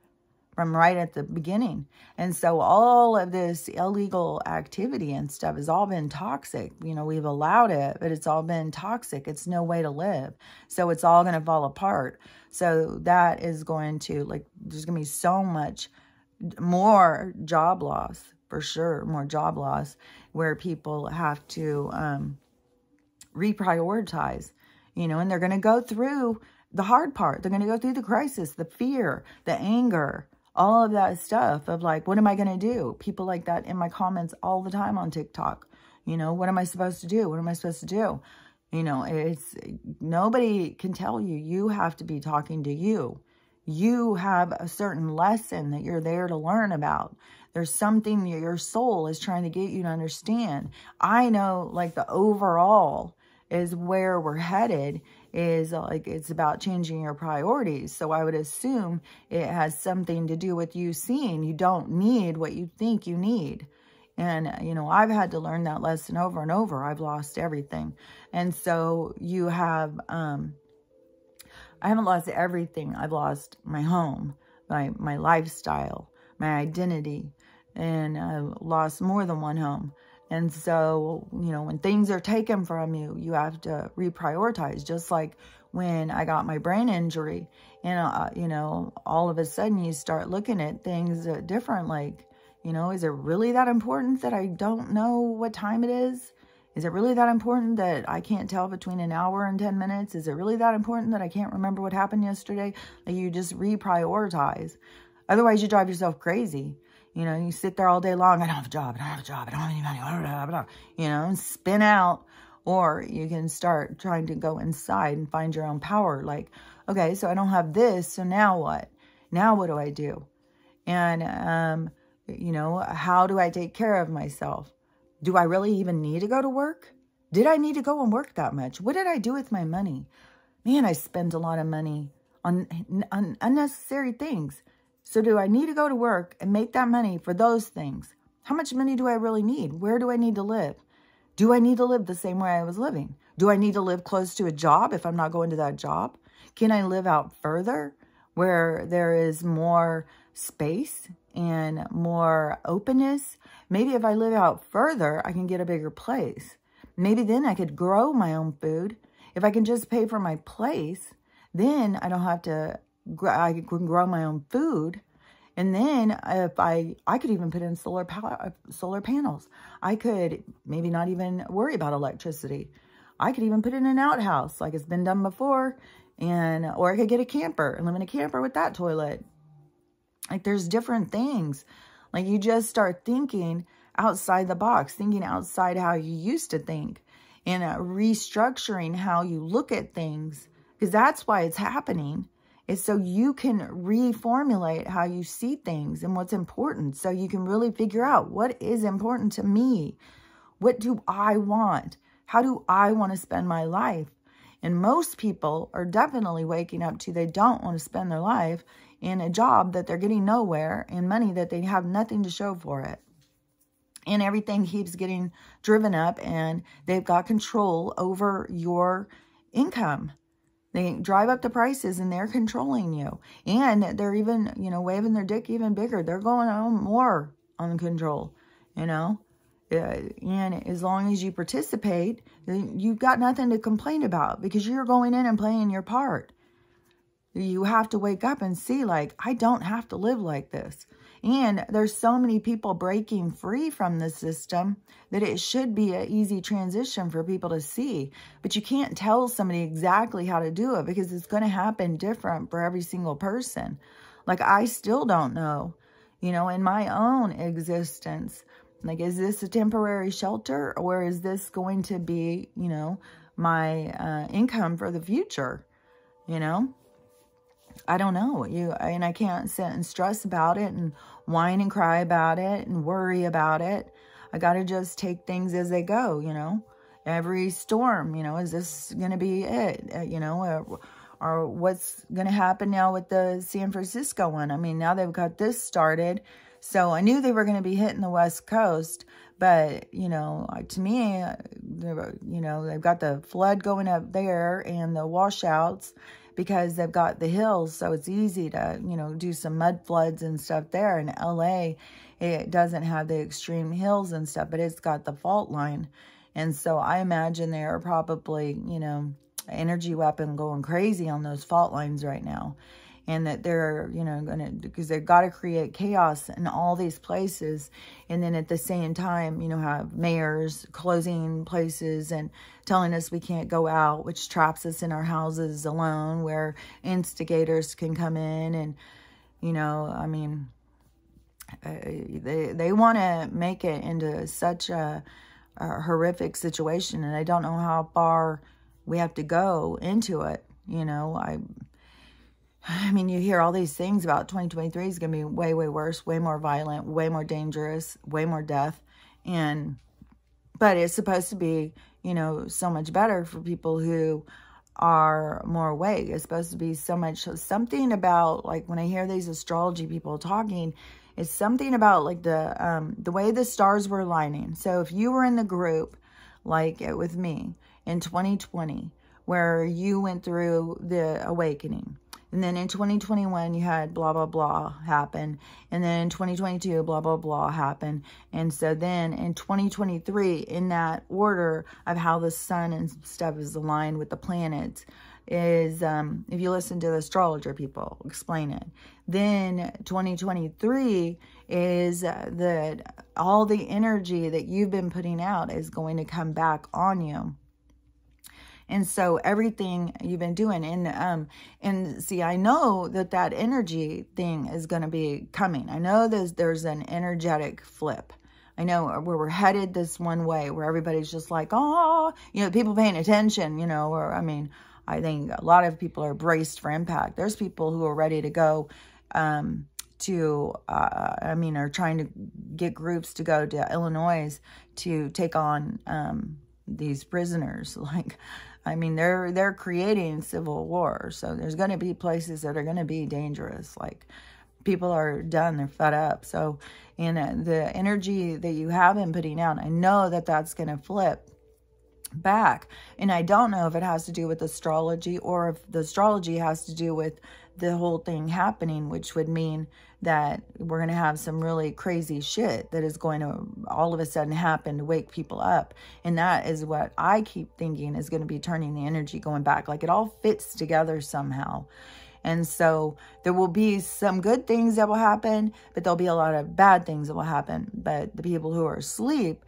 Speaker 1: from right at the beginning. And so all of this illegal activity and stuff has all been toxic. You know, we've allowed it, but it's all been toxic. It's no way to live. So it's all going to fall apart. So that is going to, like, there's going to be so much more job loss for sure, more job loss where people have to um, reprioritize, you know, and they're going to go through the hard part. They're going to go through the crisis, the fear, the anger, all of that stuff of like, what am I going to do? People like that in my comments all the time on TikTok. You know, what am I supposed to do? What am I supposed to do? You know, it's nobody can tell you. You have to be talking to you. You have a certain lesson that you're there to learn about. There's something your soul is trying to get you to understand. I know like the overall is where we're headed is like it's about changing your priorities. So I would assume it has something to do with you seeing you don't need what you think you need. And, you know, I've had to learn that lesson over and over. I've lost everything. And so you have, um, I haven't lost everything. I've lost my home, my, my lifestyle, my identity, and I have lost more than one home. And so, you know, when things are taken from you, you have to reprioritize. Just like when I got my brain injury, and, uh, you know, all of a sudden you start looking at things uh, different. Like, you know, is it really that important that I don't know what time it is? Is it really that important that I can't tell between an hour and 10 minutes? Is it really that important that I can't remember what happened yesterday? Like you just reprioritize. Otherwise, you drive yourself crazy. You know, you sit there all day long, I don't have a job, I don't have a job, I don't have any money, blah, blah, blah, you know, and spin out. Or you can start trying to go inside and find your own power. Like, okay, so I don't have this, so now what? Now what do I do? And, um, you know, how do I take care of myself? Do I really even need to go to work? Did I need to go and work that much? What did I do with my money? Man, I spend a lot of money on, on unnecessary things. So do I need to go to work and make that money for those things? How much money do I really need? Where do I need to live? Do I need to live the same way I was living? Do I need to live close to a job if I'm not going to that job? Can I live out further where there is more space and more openness? Maybe if I live out further, I can get a bigger place. Maybe then I could grow my own food. If I can just pay for my place, then I don't have to I can grow my own food. And then if I, I could even put in solar power, uh, solar panels. I could maybe not even worry about electricity. I could even put in an outhouse like it's been done before. And, or I could get a camper and live in a camper with that toilet. Like there's different things. Like you just start thinking outside the box, thinking outside how you used to think and uh, restructuring how you look at things because that's why it's happening is so you can reformulate how you see things and what's important. So you can really figure out what is important to me. What do I want? How do I want to spend my life? And most people are definitely waking up to they don't want to spend their life in a job that they're getting nowhere and money that they have nothing to show for it. And everything keeps getting driven up and they've got control over your income. They drive up the prices and they're controlling you. And they're even, you know, waving their dick even bigger. They're going on more on control, you know. Uh, and as long as you participate, you've got nothing to complain about because you're going in and playing your part. You have to wake up and see like, I don't have to live like this. And there's so many people breaking free from the system that it should be an easy transition for people to see. But you can't tell somebody exactly how to do it because it's going to happen different for every single person. Like, I still don't know, you know, in my own existence. Like, is this a temporary shelter or is this going to be, you know, my uh, income for the future, you know? I don't know. You and I can't sit and stress about it and whine and cry about it and worry about it. I got to just take things as they go, you know. Every storm, you know, is this going to be it, uh, you know, uh, or what's going to happen now with the San Francisco one? I mean, now they've got this started. So I knew they were going to be hitting the West Coast, but, you know, to me, uh, you know, they've got the flood going up there and the washouts because they've got the hills, so it's easy to, you know, do some mud floods and stuff there. In LA, it doesn't have the extreme hills and stuff, but it's got the fault line. And so I imagine they are probably, you know, energy weapon going crazy on those fault lines right now and that they're, you know, going to, because they've got to create chaos in all these places. And then at the same time, you know, have mayors closing places and telling us we can't go out, which traps us in our houses alone where instigators can come in. And, you know, I mean, uh, they, they want to make it into such a, a horrific situation and I don't know how far we have to go into it. You know, I, [sighs] I mean, you hear all these things about 2023 is going to be way, way worse, way more violent, way more dangerous, way more death. And, but it's supposed to be, you know, so much better for people who are more awake. It's supposed to be so much, something about, like, when I hear these astrology people talking, it's something about, like, the, um, the way the stars were aligning. So if you were in the group, like it with me in 2020, where you went through the awakening, and then in 2021, you had blah, blah, blah happen. And then in 2022, blah, blah, blah happen. And so then in 2023, in that order of how the sun and stuff is aligned with the planets, is um, if you listen to the astrologer people explain it. Then 2023 is uh, that all the energy that you've been putting out is going to come back on you. And so everything you've been doing and, um, and see, I know that that energy thing is going to be coming. I know there's, there's an energetic flip. I know where we're headed this one way where everybody's just like, oh, you know, people paying attention, you know, or I mean, I think a lot of people are braced for impact. There's people who are ready to go, um, to, uh, I mean, are trying to get groups to go to Illinois to take on um, these prisoners. [laughs] Like, I mean, they're they're creating civil war, so there's going to be places that are going to be dangerous. Like people are done, they're fed up. So, in uh, the energy that you have been putting out, I know that that's going to flip back. And I don't know if it has to do with astrology or if the astrology has to do with the whole thing happening, which would mean that we're going to have some really crazy shit that is going to all of a sudden happen to wake people up. And that is what I keep thinking is going to be turning the energy going back. Like it all fits together somehow. And so there will be some good things that will happen, but there'll be a lot of bad things that will happen. But the people who are asleep,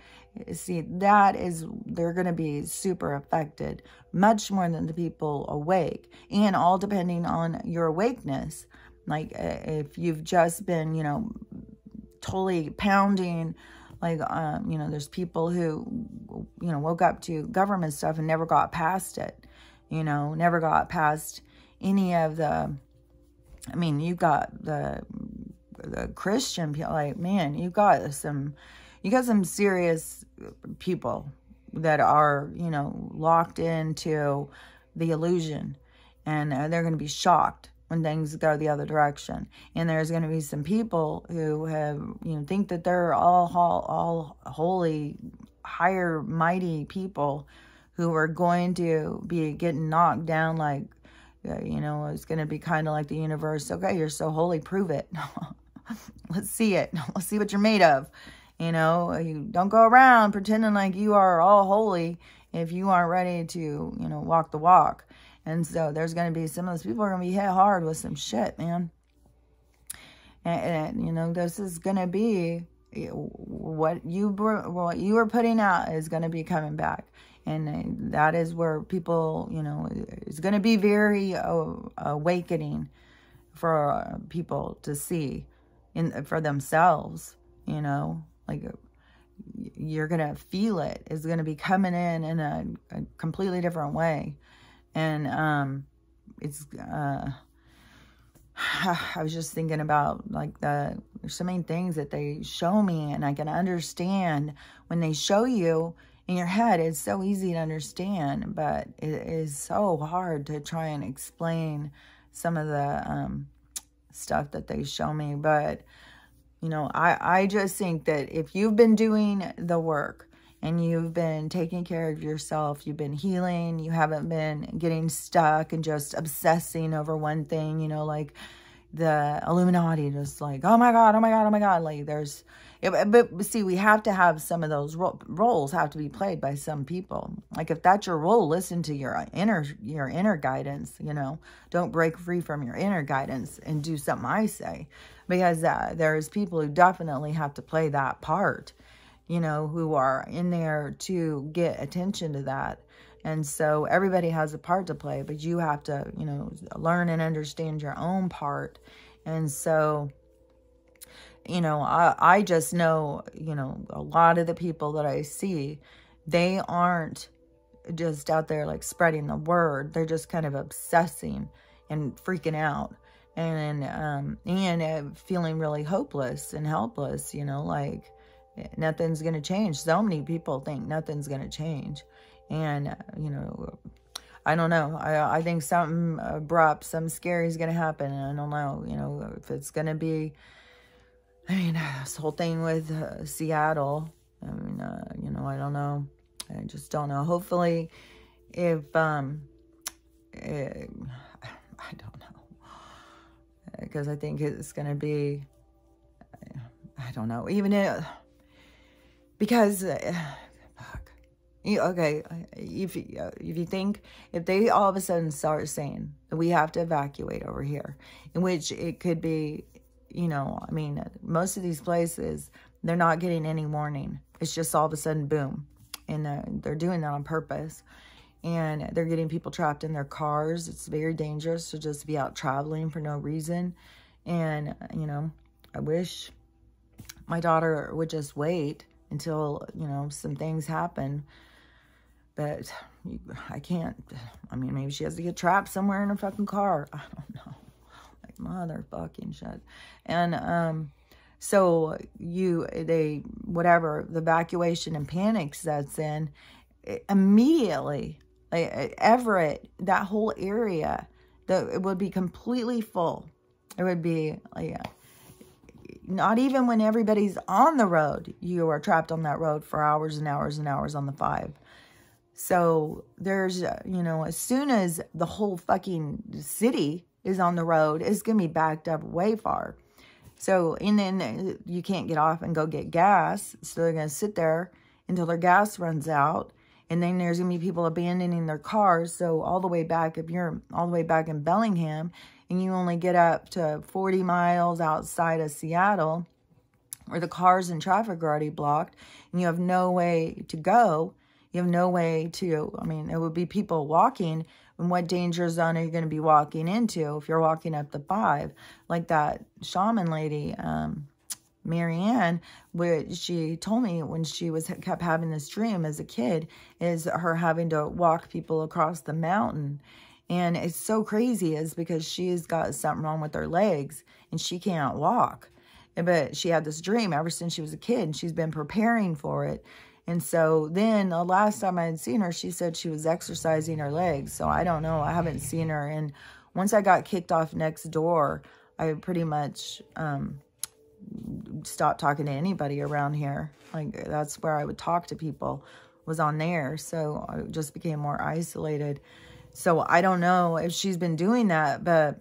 Speaker 1: see, that is, they're going to be super affected much more than the people awake. And all depending on your awakeness. Like if you've just been, you know, totally pounding, like, um, you know, there's people who, you know, woke up to government stuff and never got past it, you know, never got past any of the, I mean, you got the, the Christian people, like, man, you got some, you got some serious people that are, you know, locked into the illusion and uh, they're going to be shocked when things go the other direction. And there's going to be some people who have, you know, think that they're all, all, all holy, higher, mighty people who are going to be getting knocked down like, uh, you know, it's going to be kind of like the universe. Okay, you're so holy, prove it. [laughs] Let's see it. [laughs] Let's see what you're made of. You know, you don't go around pretending like you are all holy if you aren't ready to, you know, walk the walk. And so there's going to be some of those people are going to be hit hard with some shit, man. And, and you know, this is going to be eh, what you what you were putting out is going to be coming back. And eh, that is where people, you know, it's going to be very uh, awakening for uh, people to see in for themselves, you know, like you're going to feel It's going to be coming in in a, a completely different way. And um, it's, uh, [sighs] I was just thinking about like the, there's so many things that they show me and I can understand when they show you in your head, it's so easy to understand, but it is so hard to try and explain some of the um, stuff that they show me. But, you know, I, I just think that if you've been doing the work, and you've been taking care of yourself, you've been healing, you haven't been getting stuck and just obsessing over one thing, you know, like the Illuminati, just like, oh my God, oh my God, oh my God. Like there's, it, but see, we have to have some of those ro roles have to be played by some people. Like if that's your role, listen to your inner, your inner guidance, you know, don't break free from your inner guidance and do something I say because uh, there's people who definitely have to play that part you know, who are in there to get attention to that. And so everybody has a part to play, but you have to, you know, learn and understand your own part. And so, you know, I, I just know, you know, a lot of the people that I see, they aren't just out there like spreading the word. They're just kind of obsessing and freaking out and um and uh, feeling really hopeless and helpless, you know, like nothing's going to change. So many people think nothing's going to change. And, uh, you know, I don't know. I, I think something abrupt, something scary is going to happen. I don't know, you know, if it's going to be, I mean, [sighs] this whole thing with uh, Seattle, I mean, uh, you know, I don't know. I just don't know. Hopefully, if, um, eh, it, [sighs] I don't know. Because [sighs] I think it's going to be, I don't know. Even if, because uh, You, okay, if if you think if they all of a sudden start saying we have to evacuate over here, in which it could be, you know, I mean, most of these places they're not getting any warning. It's just all of a sudden boom, and uh, they're doing that on purpose. And they're getting people trapped in their cars. It's very dangerous to just be out traveling for no reason. And, you know, I wish my daughter would just wait until, you know, some things happen. But you, I can't. I mean, maybe she has to get trapped somewhere in her fucking car. [laughs] I don't know. Like, motherfucking shit. And, um, so you, they, whatever, the evacuation and panic sets in, it, eh, immediately, like, eh, eh, Everett, that whole area, the, it would be completely full. It would be, like, not even when everybody's on the road, you are trapped on that road for hours and hours and hours on the five. So there's, uh, you know, as soon as the whole fucking city is on the road, it's going to be backed up way far. So, and then uh, you can't get off and go get gas. So they're going to sit there until their gas runs out. And then there's going to be people abandoning their cars. So all the way back, if you're all the way back in Bellingham, and you only get up to 40 miles outside of Seattle where the cars and traffic are already blocked and you have no way to go, you have no way to, I mean, it would be people walking and what danger zone are you going to be walking into if you're walking up the five? Like that shaman lady, um, Marianne, which she told me when she was kept having this dream as a kid, is her having to walk people across the mountain. And it's so crazy is because she's got something wrong with her legs and she can't walk. But she had this dream ever since she was a kid and she's been preparing for it. And so then the last time I had seen her, she said she was exercising her legs. So I don't know. I haven't seen her. And once I got kicked off next door, I pretty much um, stopped talking to anybody around here. Like that's where I would talk to people was on there. So I just became more isolated. So I don't know if she's been doing that, but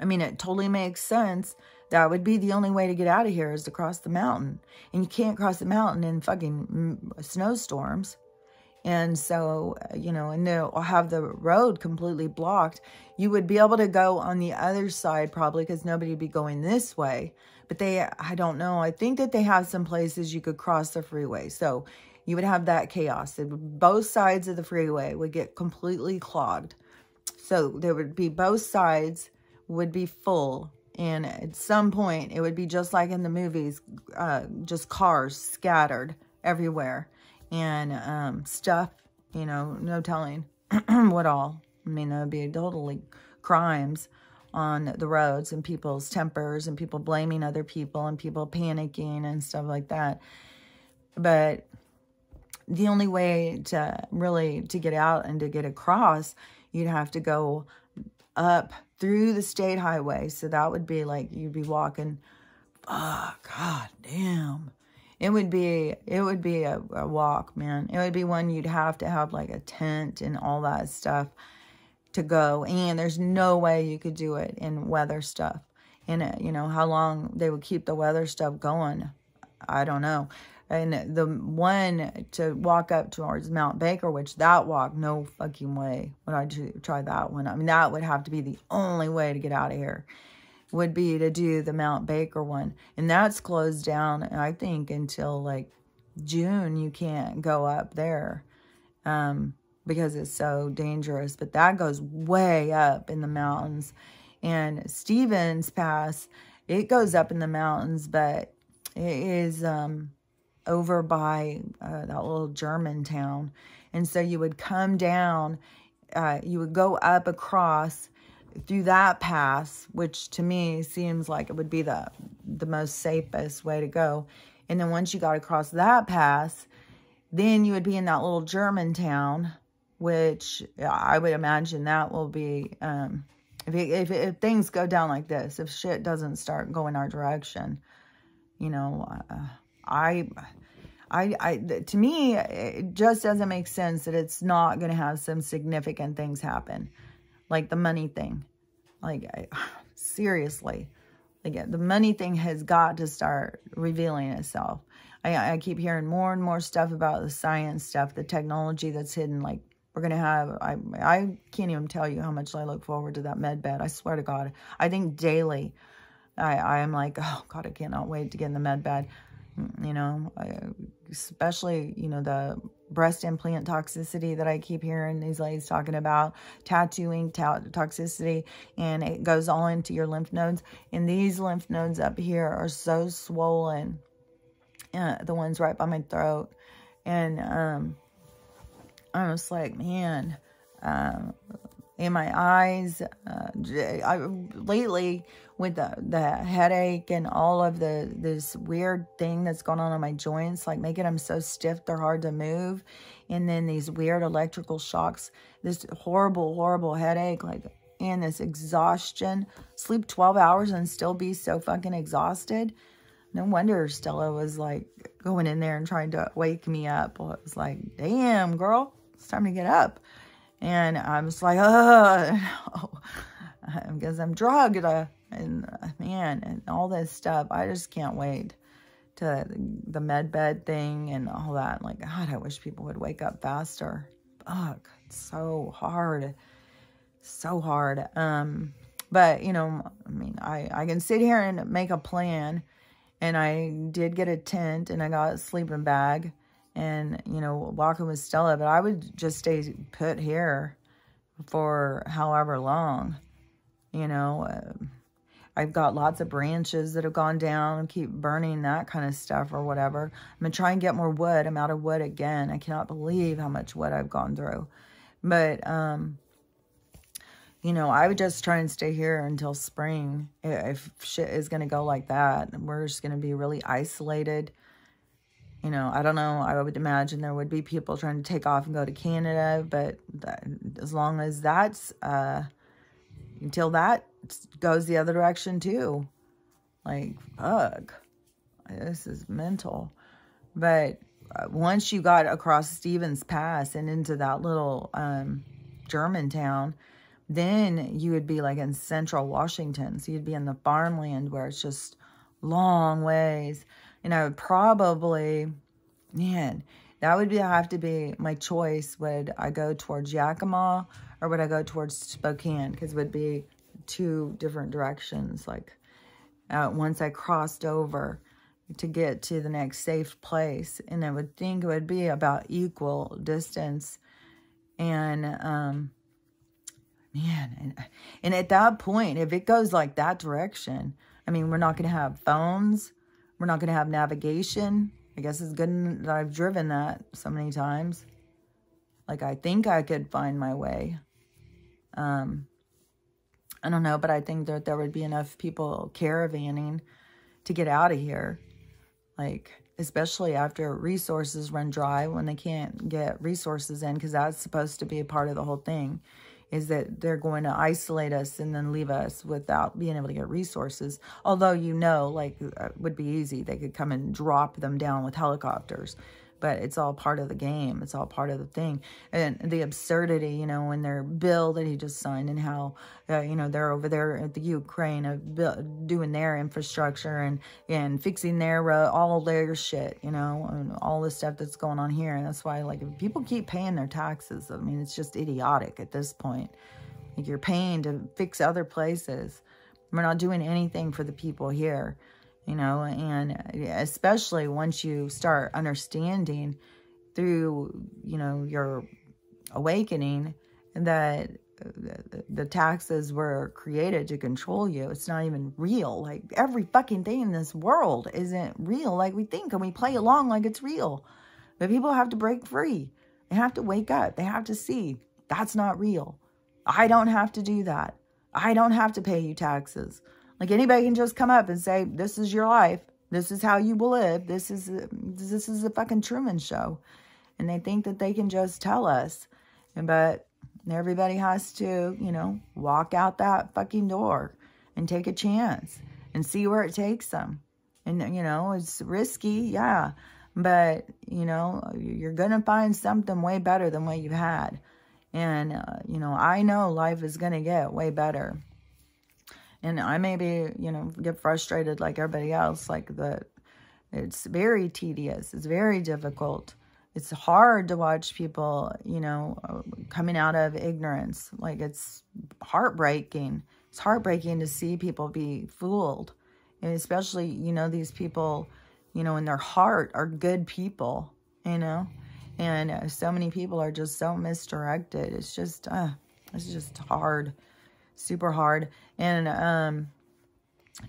Speaker 1: I mean, it totally makes sense. That would be the only way to get out of here is to cross the mountain. And you can't cross the mountain in fucking mm, snowstorms. And so, uh, you know, and they'll have the road completely blocked. You would be able to go on the other side probably because nobody would be going this way. But they, I don't know. I think that they have some places you could cross the freeway. So you would have that chaos. Would, both sides of the freeway would get completely clogged. So there would be both sides would be full. And at some point, it would be just like in the movies, uh, just cars scattered everywhere and um, stuff, you know, no telling [clears throat] what all. I mean, that would be totally crimes on the roads and people's tempers and people blaming other people and people panicking and stuff like that. But the only way to really to get out and to get across, you'd have to go up through the state highway. So that would be like, you'd be walking, oh, God damn. It would be, it would be a, a walk, man. It would be one you'd have to have like a tent and all that stuff to go. And there's no way you could do it in weather stuff. And, uh, you know, how long they would keep the weather stuff going, I don't know and the one to walk up towards Mount Baker, which that walk, no fucking way would I try that one. I mean, that would have to be the only way to get out of here would be to do the Mount Baker one. And that's closed down, I think, until like June. You can't go up there um, because it's so dangerous. But that goes way up in the mountains. And Stevens Pass, it goes up in the mountains, but it is... Um, over by uh, that little German town. And so you would come down, uh, you would go up across through that pass, which to me seems like it would be the, the most safest way to go. And then once you got across that pass, then you would be in that little German town, which I would imagine that will be, um, if, it, if, if, things go down like this, if shit doesn't start going our direction, you know, uh, I, I, I, to me, it just doesn't make sense that it's not going to have some significant things happen. Like the money thing. Like, I, [sighs] seriously. Like, the money thing has got to start revealing itself. I, I keep hearing more and more stuff about the science stuff, the technology that's hidden. Like, we're going to have, I, I can't even tell you how much I look forward to that med bed. I swear to God. I think daily, I, I'm like, oh God, I cannot wait to get in the med bed you know, especially, you know, the breast implant toxicity that I keep hearing these ladies talking about, tattooing ta toxicity, and it goes all into your lymph nodes. And these lymph nodes up here are so swollen, uh, the ones right by my throat. And um, I was like, man, um, in my eyes, uh, I, lately, with the, the headache and all of the this weird thing that's going on in my joints, like making them so stiff they're hard to move. And then these weird electrical shocks, this horrible, horrible headache, like and this exhaustion. Sleep 12 hours and still be so fucking exhausted. No wonder Stella was like going in there and trying to wake me up. Well, it was like, damn, girl, it's time to get up. And I'm just like, oh, [laughs] I guess I'm drugged. I uh, and uh, man, and all this stuff. I just can't wait to the med bed thing and all that. Like, God, I wish people would wake up faster. Fuck, it's so hard. So hard. Um, but you know, I mean, I, I can sit here and make a plan and I did get a tent and I got a sleeping bag and, you know, walking with Stella, but I would just stay put here for however long, you know, uh, I've got lots of branches that have gone down, keep burning that kind of stuff or whatever. I'm going to try and get more wood. I'm out of wood again. I cannot believe how much wood I've gone through. But, um, you know, I would just try and stay here until spring. If shit is going to go like that, we're just going to be really isolated. You know, I don't know. I would imagine there would be people trying to take off and go to Canada, but that, as long as that's, uh, until that goes the other direction too. Like, fuck. This is mental. But uh, once you got across Stevens Pass and into that little um, German town, then you would be like in central Washington. So you'd be in the farmland where it's just long ways. And I would probably, man, that would be, have to be my choice. Would I go towards Yakima or would I go towards Spokane? Because it would be two different directions. Like uh, once I crossed over to get to the next safe place, and I would think it would be about equal distance. And um, man, and, and at that point, if it goes like that direction, I mean, we're not going to have phones. We're not going to have navigation. I guess it's good that I've driven that so many times. Like, I think I could find my way. Um, I don't know, but I think that there would be enough people caravanning to get out of here. Like, especially after resources run dry when they can't get resources in because that's supposed to be a part of the whole thing is that they're going to isolate us and then leave us without being able to get resources. Although, you know, like, it uh, would be easy. They could come and drop them down with helicopters but it's all part of the game. It's all part of the thing. And the absurdity, you know, in their bill that he just signed and how, uh, you know, they're over there at the Ukraine doing their infrastructure and, and fixing their, uh, all their shit, you know, and all the stuff that's going on here. And that's why, like, if people keep paying their taxes, I mean, it's just idiotic at this point. Like, you're paying to fix other places. We're not doing anything for the people here you know, and especially once you start understanding through, you know, your awakening that uh, the taxes were created to control you. It's not even real. Like every fucking thing in this world isn't real like we think and we play along like it's real. But people have to break free. They have to wake up. They have to see that's not real. I don't have to do that. I don't have to pay you taxes. Like anybody can just come up and say, this is your life. This is how you will live. This is, this is a fucking Truman show. And they think that they can just tell us. And, but everybody has to, you know, walk out that fucking door and take a chance and see where it takes them. And, you know, it's risky. Yeah. But, you know, you're going to find something way better than what you've had. And, uh, you know, I know life is going to get way better. And I maybe, you know, get frustrated like everybody else, like that it's very tedious. It's very difficult. It's hard to watch people, you know, uh, coming out of ignorance. Like it's heartbreaking. It's heartbreaking to see people be fooled. And especially, you know, these people, you know, in their heart are good people, you know. And uh, so many people are just so misdirected. It's just, uh, it's just hard super hard. And, um,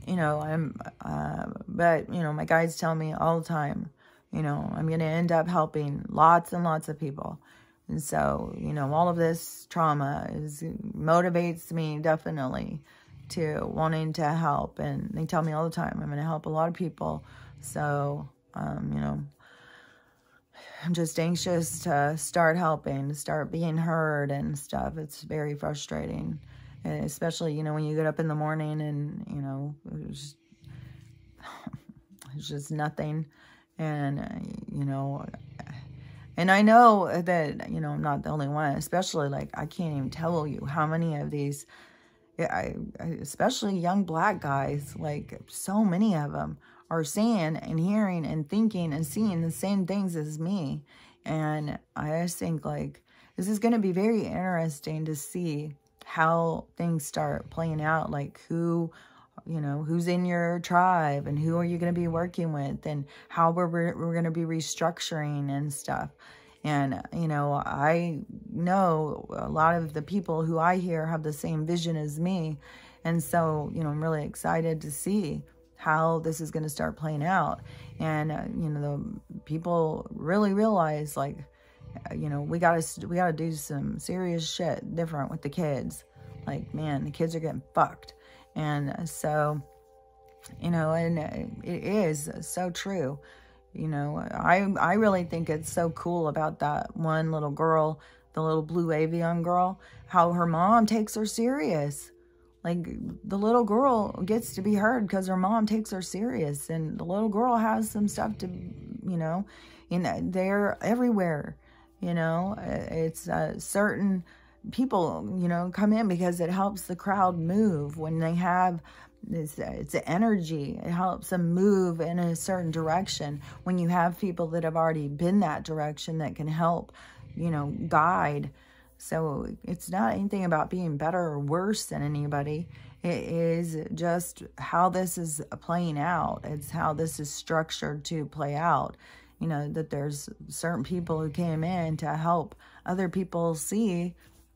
Speaker 1: you know, I'm, uh, but, you know, my guides tell me all the time, you know, I'm going to end up helping lots and lots of people. And so, you know, all of this trauma is motivates me definitely to wanting to help. And they tell me all the time, I'm going to help a lot of people. So, um, you know, I'm just anxious to start helping, to start being heard and stuff. It's very frustrating. And especially, you know, when you get up in the morning and, you know, it's [laughs] just nothing. And, uh, you know, and I know that, you know, I'm not the only one, especially like, I can't even tell you how many of these, I, especially young black guys, like so many of them are seeing and hearing and thinking and seeing the same things as me. And I just think like, this is going to be very interesting to see how things start playing out, like who, you know, who's in your tribe and who are you going to be working with and how we're, we're going to be restructuring and stuff. And, you know, I know a lot of the people who I hear have the same vision as me. And so, you know, I'm really excited to see how this is going to start playing out. And, uh, you know, the people really realize like you know, we gotta we gotta do some serious shit different with the kids. Like, man, the kids are getting fucked, and so, you know, and it is so true. You know, I I really think it's so cool about that one little girl, the little blue avion girl, how her mom takes her serious. Like the little girl gets to be heard because her mom takes her serious, and the little girl has some stuff to, you know, and they're everywhere you know, uh, it's a uh, certain people, you know, come in because it helps the crowd move when they have uh, it's, it's energy. It helps them move in a certain direction. When you have people that have already been that direction that can help, you know, guide. So it's not anything about being better or worse than anybody. It is just how this is playing out. It's how this is structured to play out you know, that there's certain people who came in to help other people see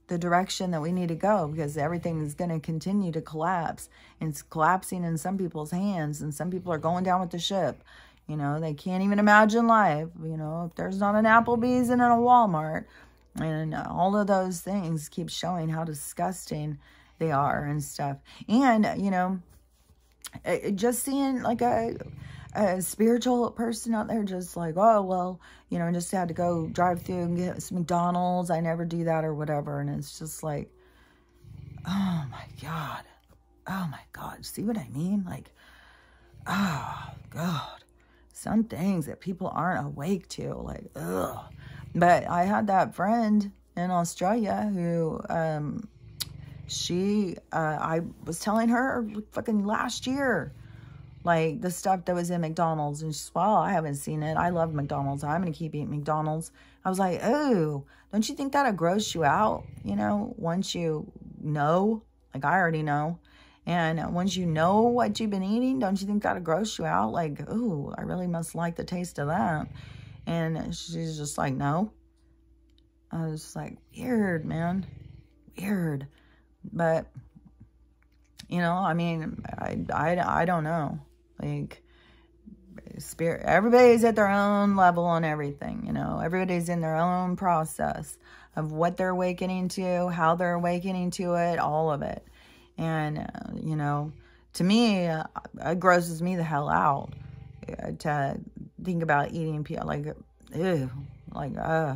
Speaker 1: the direction that we need to go because everything is going to continue to collapse. And it's collapsing in some people's hands and some people are going down with the ship. You know, they can't even imagine life. You know, if there's not an Applebee's and a Walmart and all of those things keep showing how disgusting they are and stuff. And, you know, just seeing like a a spiritual person out there just like, oh, well, you know, I just had to go drive through and get some McDonald's. I never do that or whatever. And it's just like, oh my God. Oh my God. See what I mean? Like, oh God. Some things that people aren't awake to. Like, ugh. But I had that friend in Australia who, um, she, uh, I was telling her fucking last year, like the stuff that was in McDonald's. And she's, well, oh, I haven't seen it. I love McDonald's. I'm going to keep eating McDonald's. I was like, oh, don't you think that'll gross you out? You know, once you know, like I already know. And once you know what you've been eating, don't you think that'll gross you out? Like, ooh, I really must like the taste of that. And she's just like, no. I was like, weird, man. Weird. But, you know, I mean, I, I, I don't know. Like, spirit, everybody's at their own level on everything, you know. Everybody's in their own process of what they're awakening to, how they're awakening to it, all of it. And, uh, you know, to me, uh, it grosses me the hell out uh, to think about eating people. Like, ew, like, uh,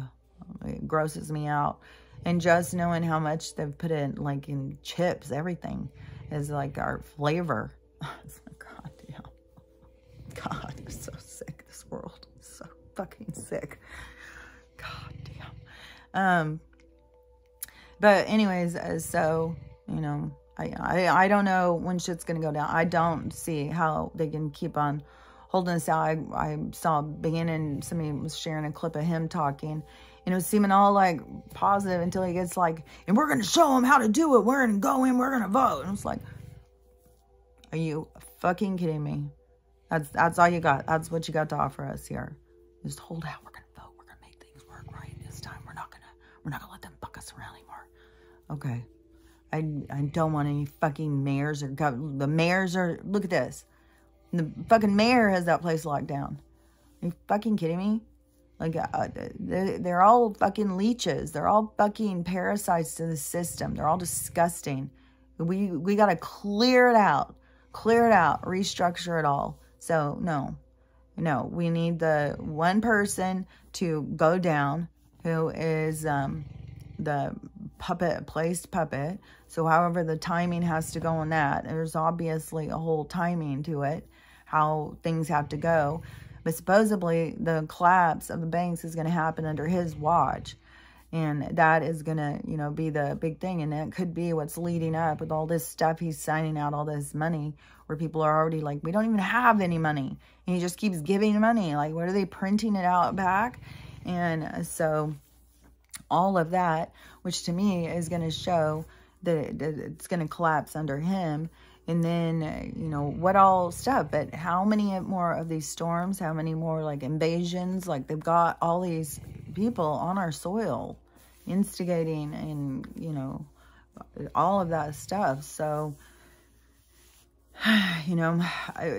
Speaker 1: it grosses me out. And just knowing how much they've put in, like, in chips, everything is like our flavor. [laughs] it's like, God, so sick. This world is so fucking sick. God damn. Um, but anyways, uh, so, you know, I, I, I don't know when shit's going to go down. I don't see how they can keep on holding us out. I, I saw Bannon, somebody was sharing a clip of him talking and it was seeming all like positive until he gets like, and we're going to show him how to do it. We're going to go in, we're going to vote. And I was like, are you fucking kidding me? That's that's all you got. That's what you got to offer us here. Just hold out. We're gonna vote. We're gonna make things work right this time. We're not gonna we're not gonna let them fuck us around anymore. Okay. I I don't want any fucking mayors or gov the mayors are look at this. The fucking mayor has that place locked down. Are you fucking kidding me? Like, uh, they're, they're all fucking leeches. They're all fucking parasites to the system. They're all disgusting. We, we got to clear it out. Clear it out. Restructure it all. So no, no, we need the one person to go down who is um, the puppet, placed puppet. So however the timing has to go on that, there's obviously a whole timing to it, how things have to go. But supposedly the collapse of the banks is going to happen under his watch. And that is going to, you know, be the big thing. And that could be what's leading up with all this stuff. He's signing out all this money where people are already like, we don't even have any money. And he just keeps giving money. Like, what are they printing it out back? And so all of that, which to me is going to show that it's going to collapse under him. And then, you know, what all stuff, but how many more of these storms, how many more like invasions, like they've got all these people on our soil instigating and, you know, all of that stuff. So, [sighs] you know,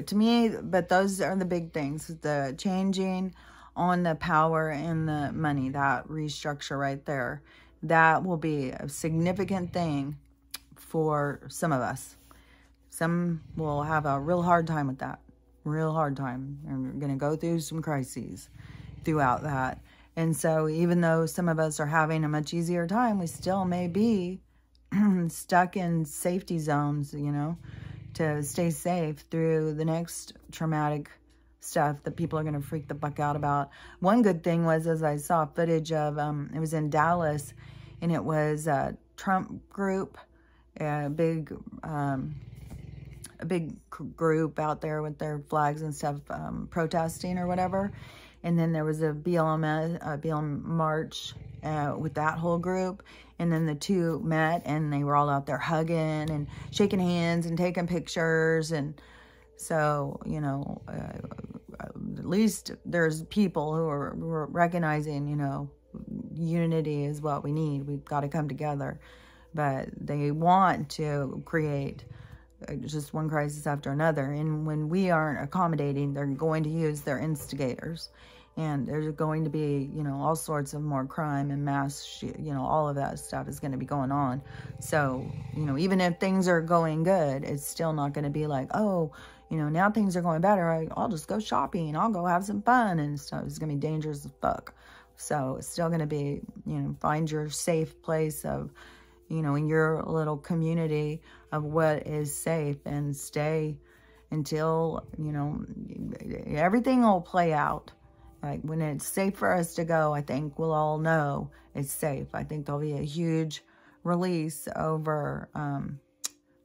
Speaker 1: to me, but those are the big things, the changing on the power and the money, that restructure right there. That will be a significant thing for some of us. Some will have a real hard time with that, real hard time. And are going to go through some crises throughout that. And so even though some of us are having a much easier time, we still may be [clears throat] stuck in safety zones, you know, to stay safe through the next traumatic stuff that people are going to freak the fuck out about. One good thing was, as I saw footage of, um, it was in Dallas, and it was a Trump group, a big, um, a big group out there with their flags and stuff um, protesting or whatever. And then there was a BLM, a BLM march uh, with that whole group. And then the two met and they were all out there hugging and shaking hands and taking pictures. And so, you know, uh, at least there's people who are, who are recognizing, you know, unity is what we need. We've got to come together. But they want to create uh, just one crisis after another. And when we aren't accommodating, they're going to use their instigators and there's going to be, you know, all sorts of more crime and mass, you know, all of that stuff is going to be going on. So, you know, even if things are going good, it's still not going to be like, oh, you know, now things are going better. I, will just go shopping. I'll go have some fun and stuff. It's going to be dangerous as fuck. So it's still going to be, you know, find your safe place of, you know, in your little community of what is safe and stay until, you know, everything will play out. Like when it's safe for us to go, I think we'll all know it's safe. I think there'll be a huge release over um,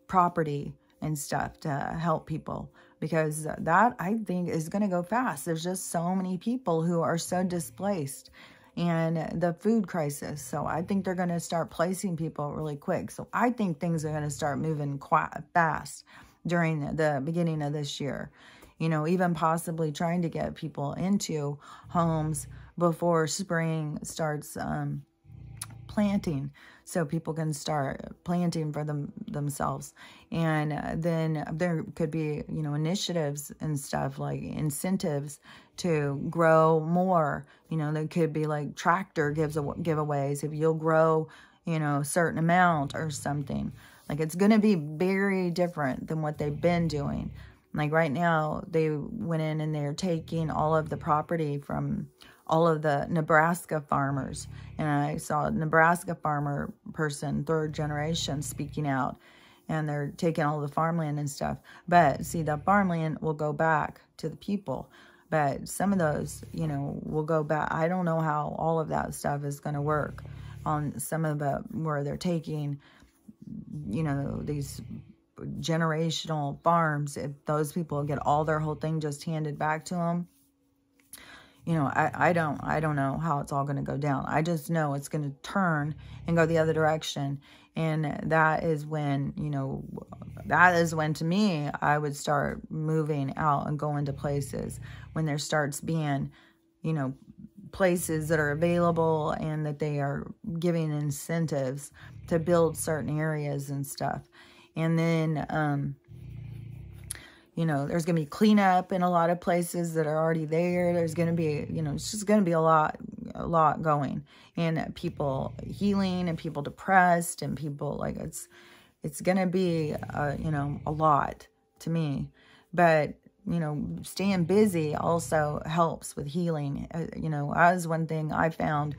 Speaker 1: property and stuff to help people because that I think is going to go fast. There's just so many people who are so displaced and the food crisis. So I think they're going to start placing people really quick. So I think things are going to start moving quite fast during the beginning of this year you know, even possibly trying to get people into homes before spring starts um, planting so people can start planting for them themselves and uh, then there could be you know initiatives and stuff like incentives to grow more you know there could be like tractor gives giveaways if you'll grow you know a certain amount or something like it's going to be very different than what they've been doing like right now, they went in and they're taking all of the property from all of the Nebraska farmers. And I saw a Nebraska farmer person, third generation, speaking out. And they're taking all the farmland and stuff. But see, the farmland will go back to the people. But some of those, you know, will go back. I don't know how all of that stuff is going to work on some of the where they're taking, you know, these generational farms, if those people get all their whole thing just handed back to them, you know, I, I don't, I don't know how it's all going to go down. I just know it's going to turn and go the other direction. And that is when, you know, that is when to me, I would start moving out and going to places when there starts being, you know, places that are available and that they are giving incentives to build certain areas and stuff. And then, um, you know, there's going to be cleanup in a lot of places that are already there. There's going to be, you know, it's just going to be a lot, a lot going and people healing and people depressed and people like it's, it's going to be, uh, you know, a lot to me. But, you know, staying busy also helps with healing. Uh, you know, as one thing I found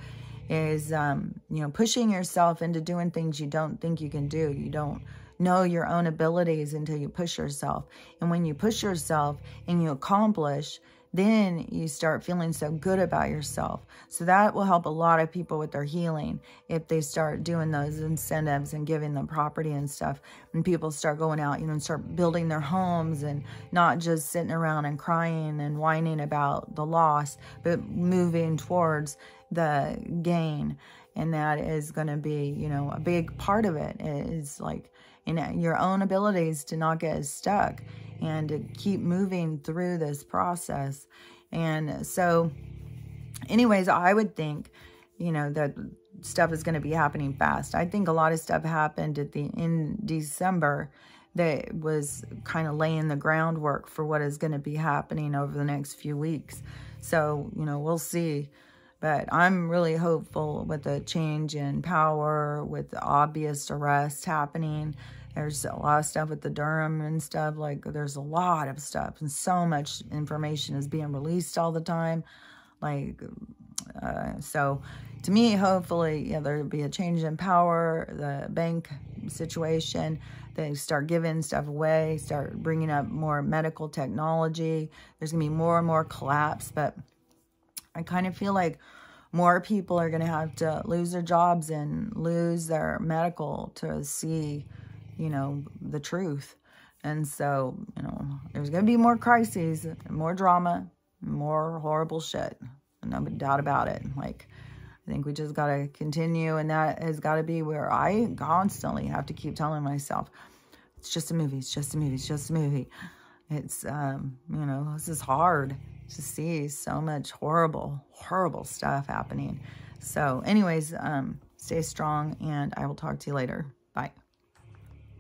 Speaker 1: is, um, you know, pushing yourself into doing things you don't think you can do. You don't, know your own abilities until you push yourself. And when you push yourself and you accomplish, then you start feeling so good about yourself. So that will help a lot of people with their healing if they start doing those incentives and giving them property and stuff. And people start going out, you know, and start building their homes and not just sitting around and crying and whining about the loss, but moving towards the gain. And that is going to be, you know, a big part of it is like you know, your own abilities to not get stuck and to keep moving through this process. And so anyways, I would think, you know, that stuff is going to be happening fast. I think a lot of stuff happened at the in December that was kind of laying the groundwork for what is going to be happening over the next few weeks. So, you know, we'll see. But I'm really hopeful with the change in power, with the obvious arrest happening, there's a lot of stuff with the Durham and stuff. Like, there's a lot of stuff. And so much information is being released all the time. Like, uh, so to me, hopefully, yeah, there'll be a change in power, the bank situation. They start giving stuff away, start bringing up more medical technology. There's going to be more and more collapse. But I kind of feel like more people are going to have to lose their jobs and lose their medical to see you know, the truth. And so, you know, there's going to be more crises, more drama, more horrible shit. No doubt about it. Like, I think we just got to continue. And that has got to be where I constantly have to keep telling myself, it's just a movie. It's just a movie. It's just a movie. It's, um, you know, this is hard to see so much horrible, horrible stuff happening. So anyways, um, stay strong and I will talk to you later. Bye.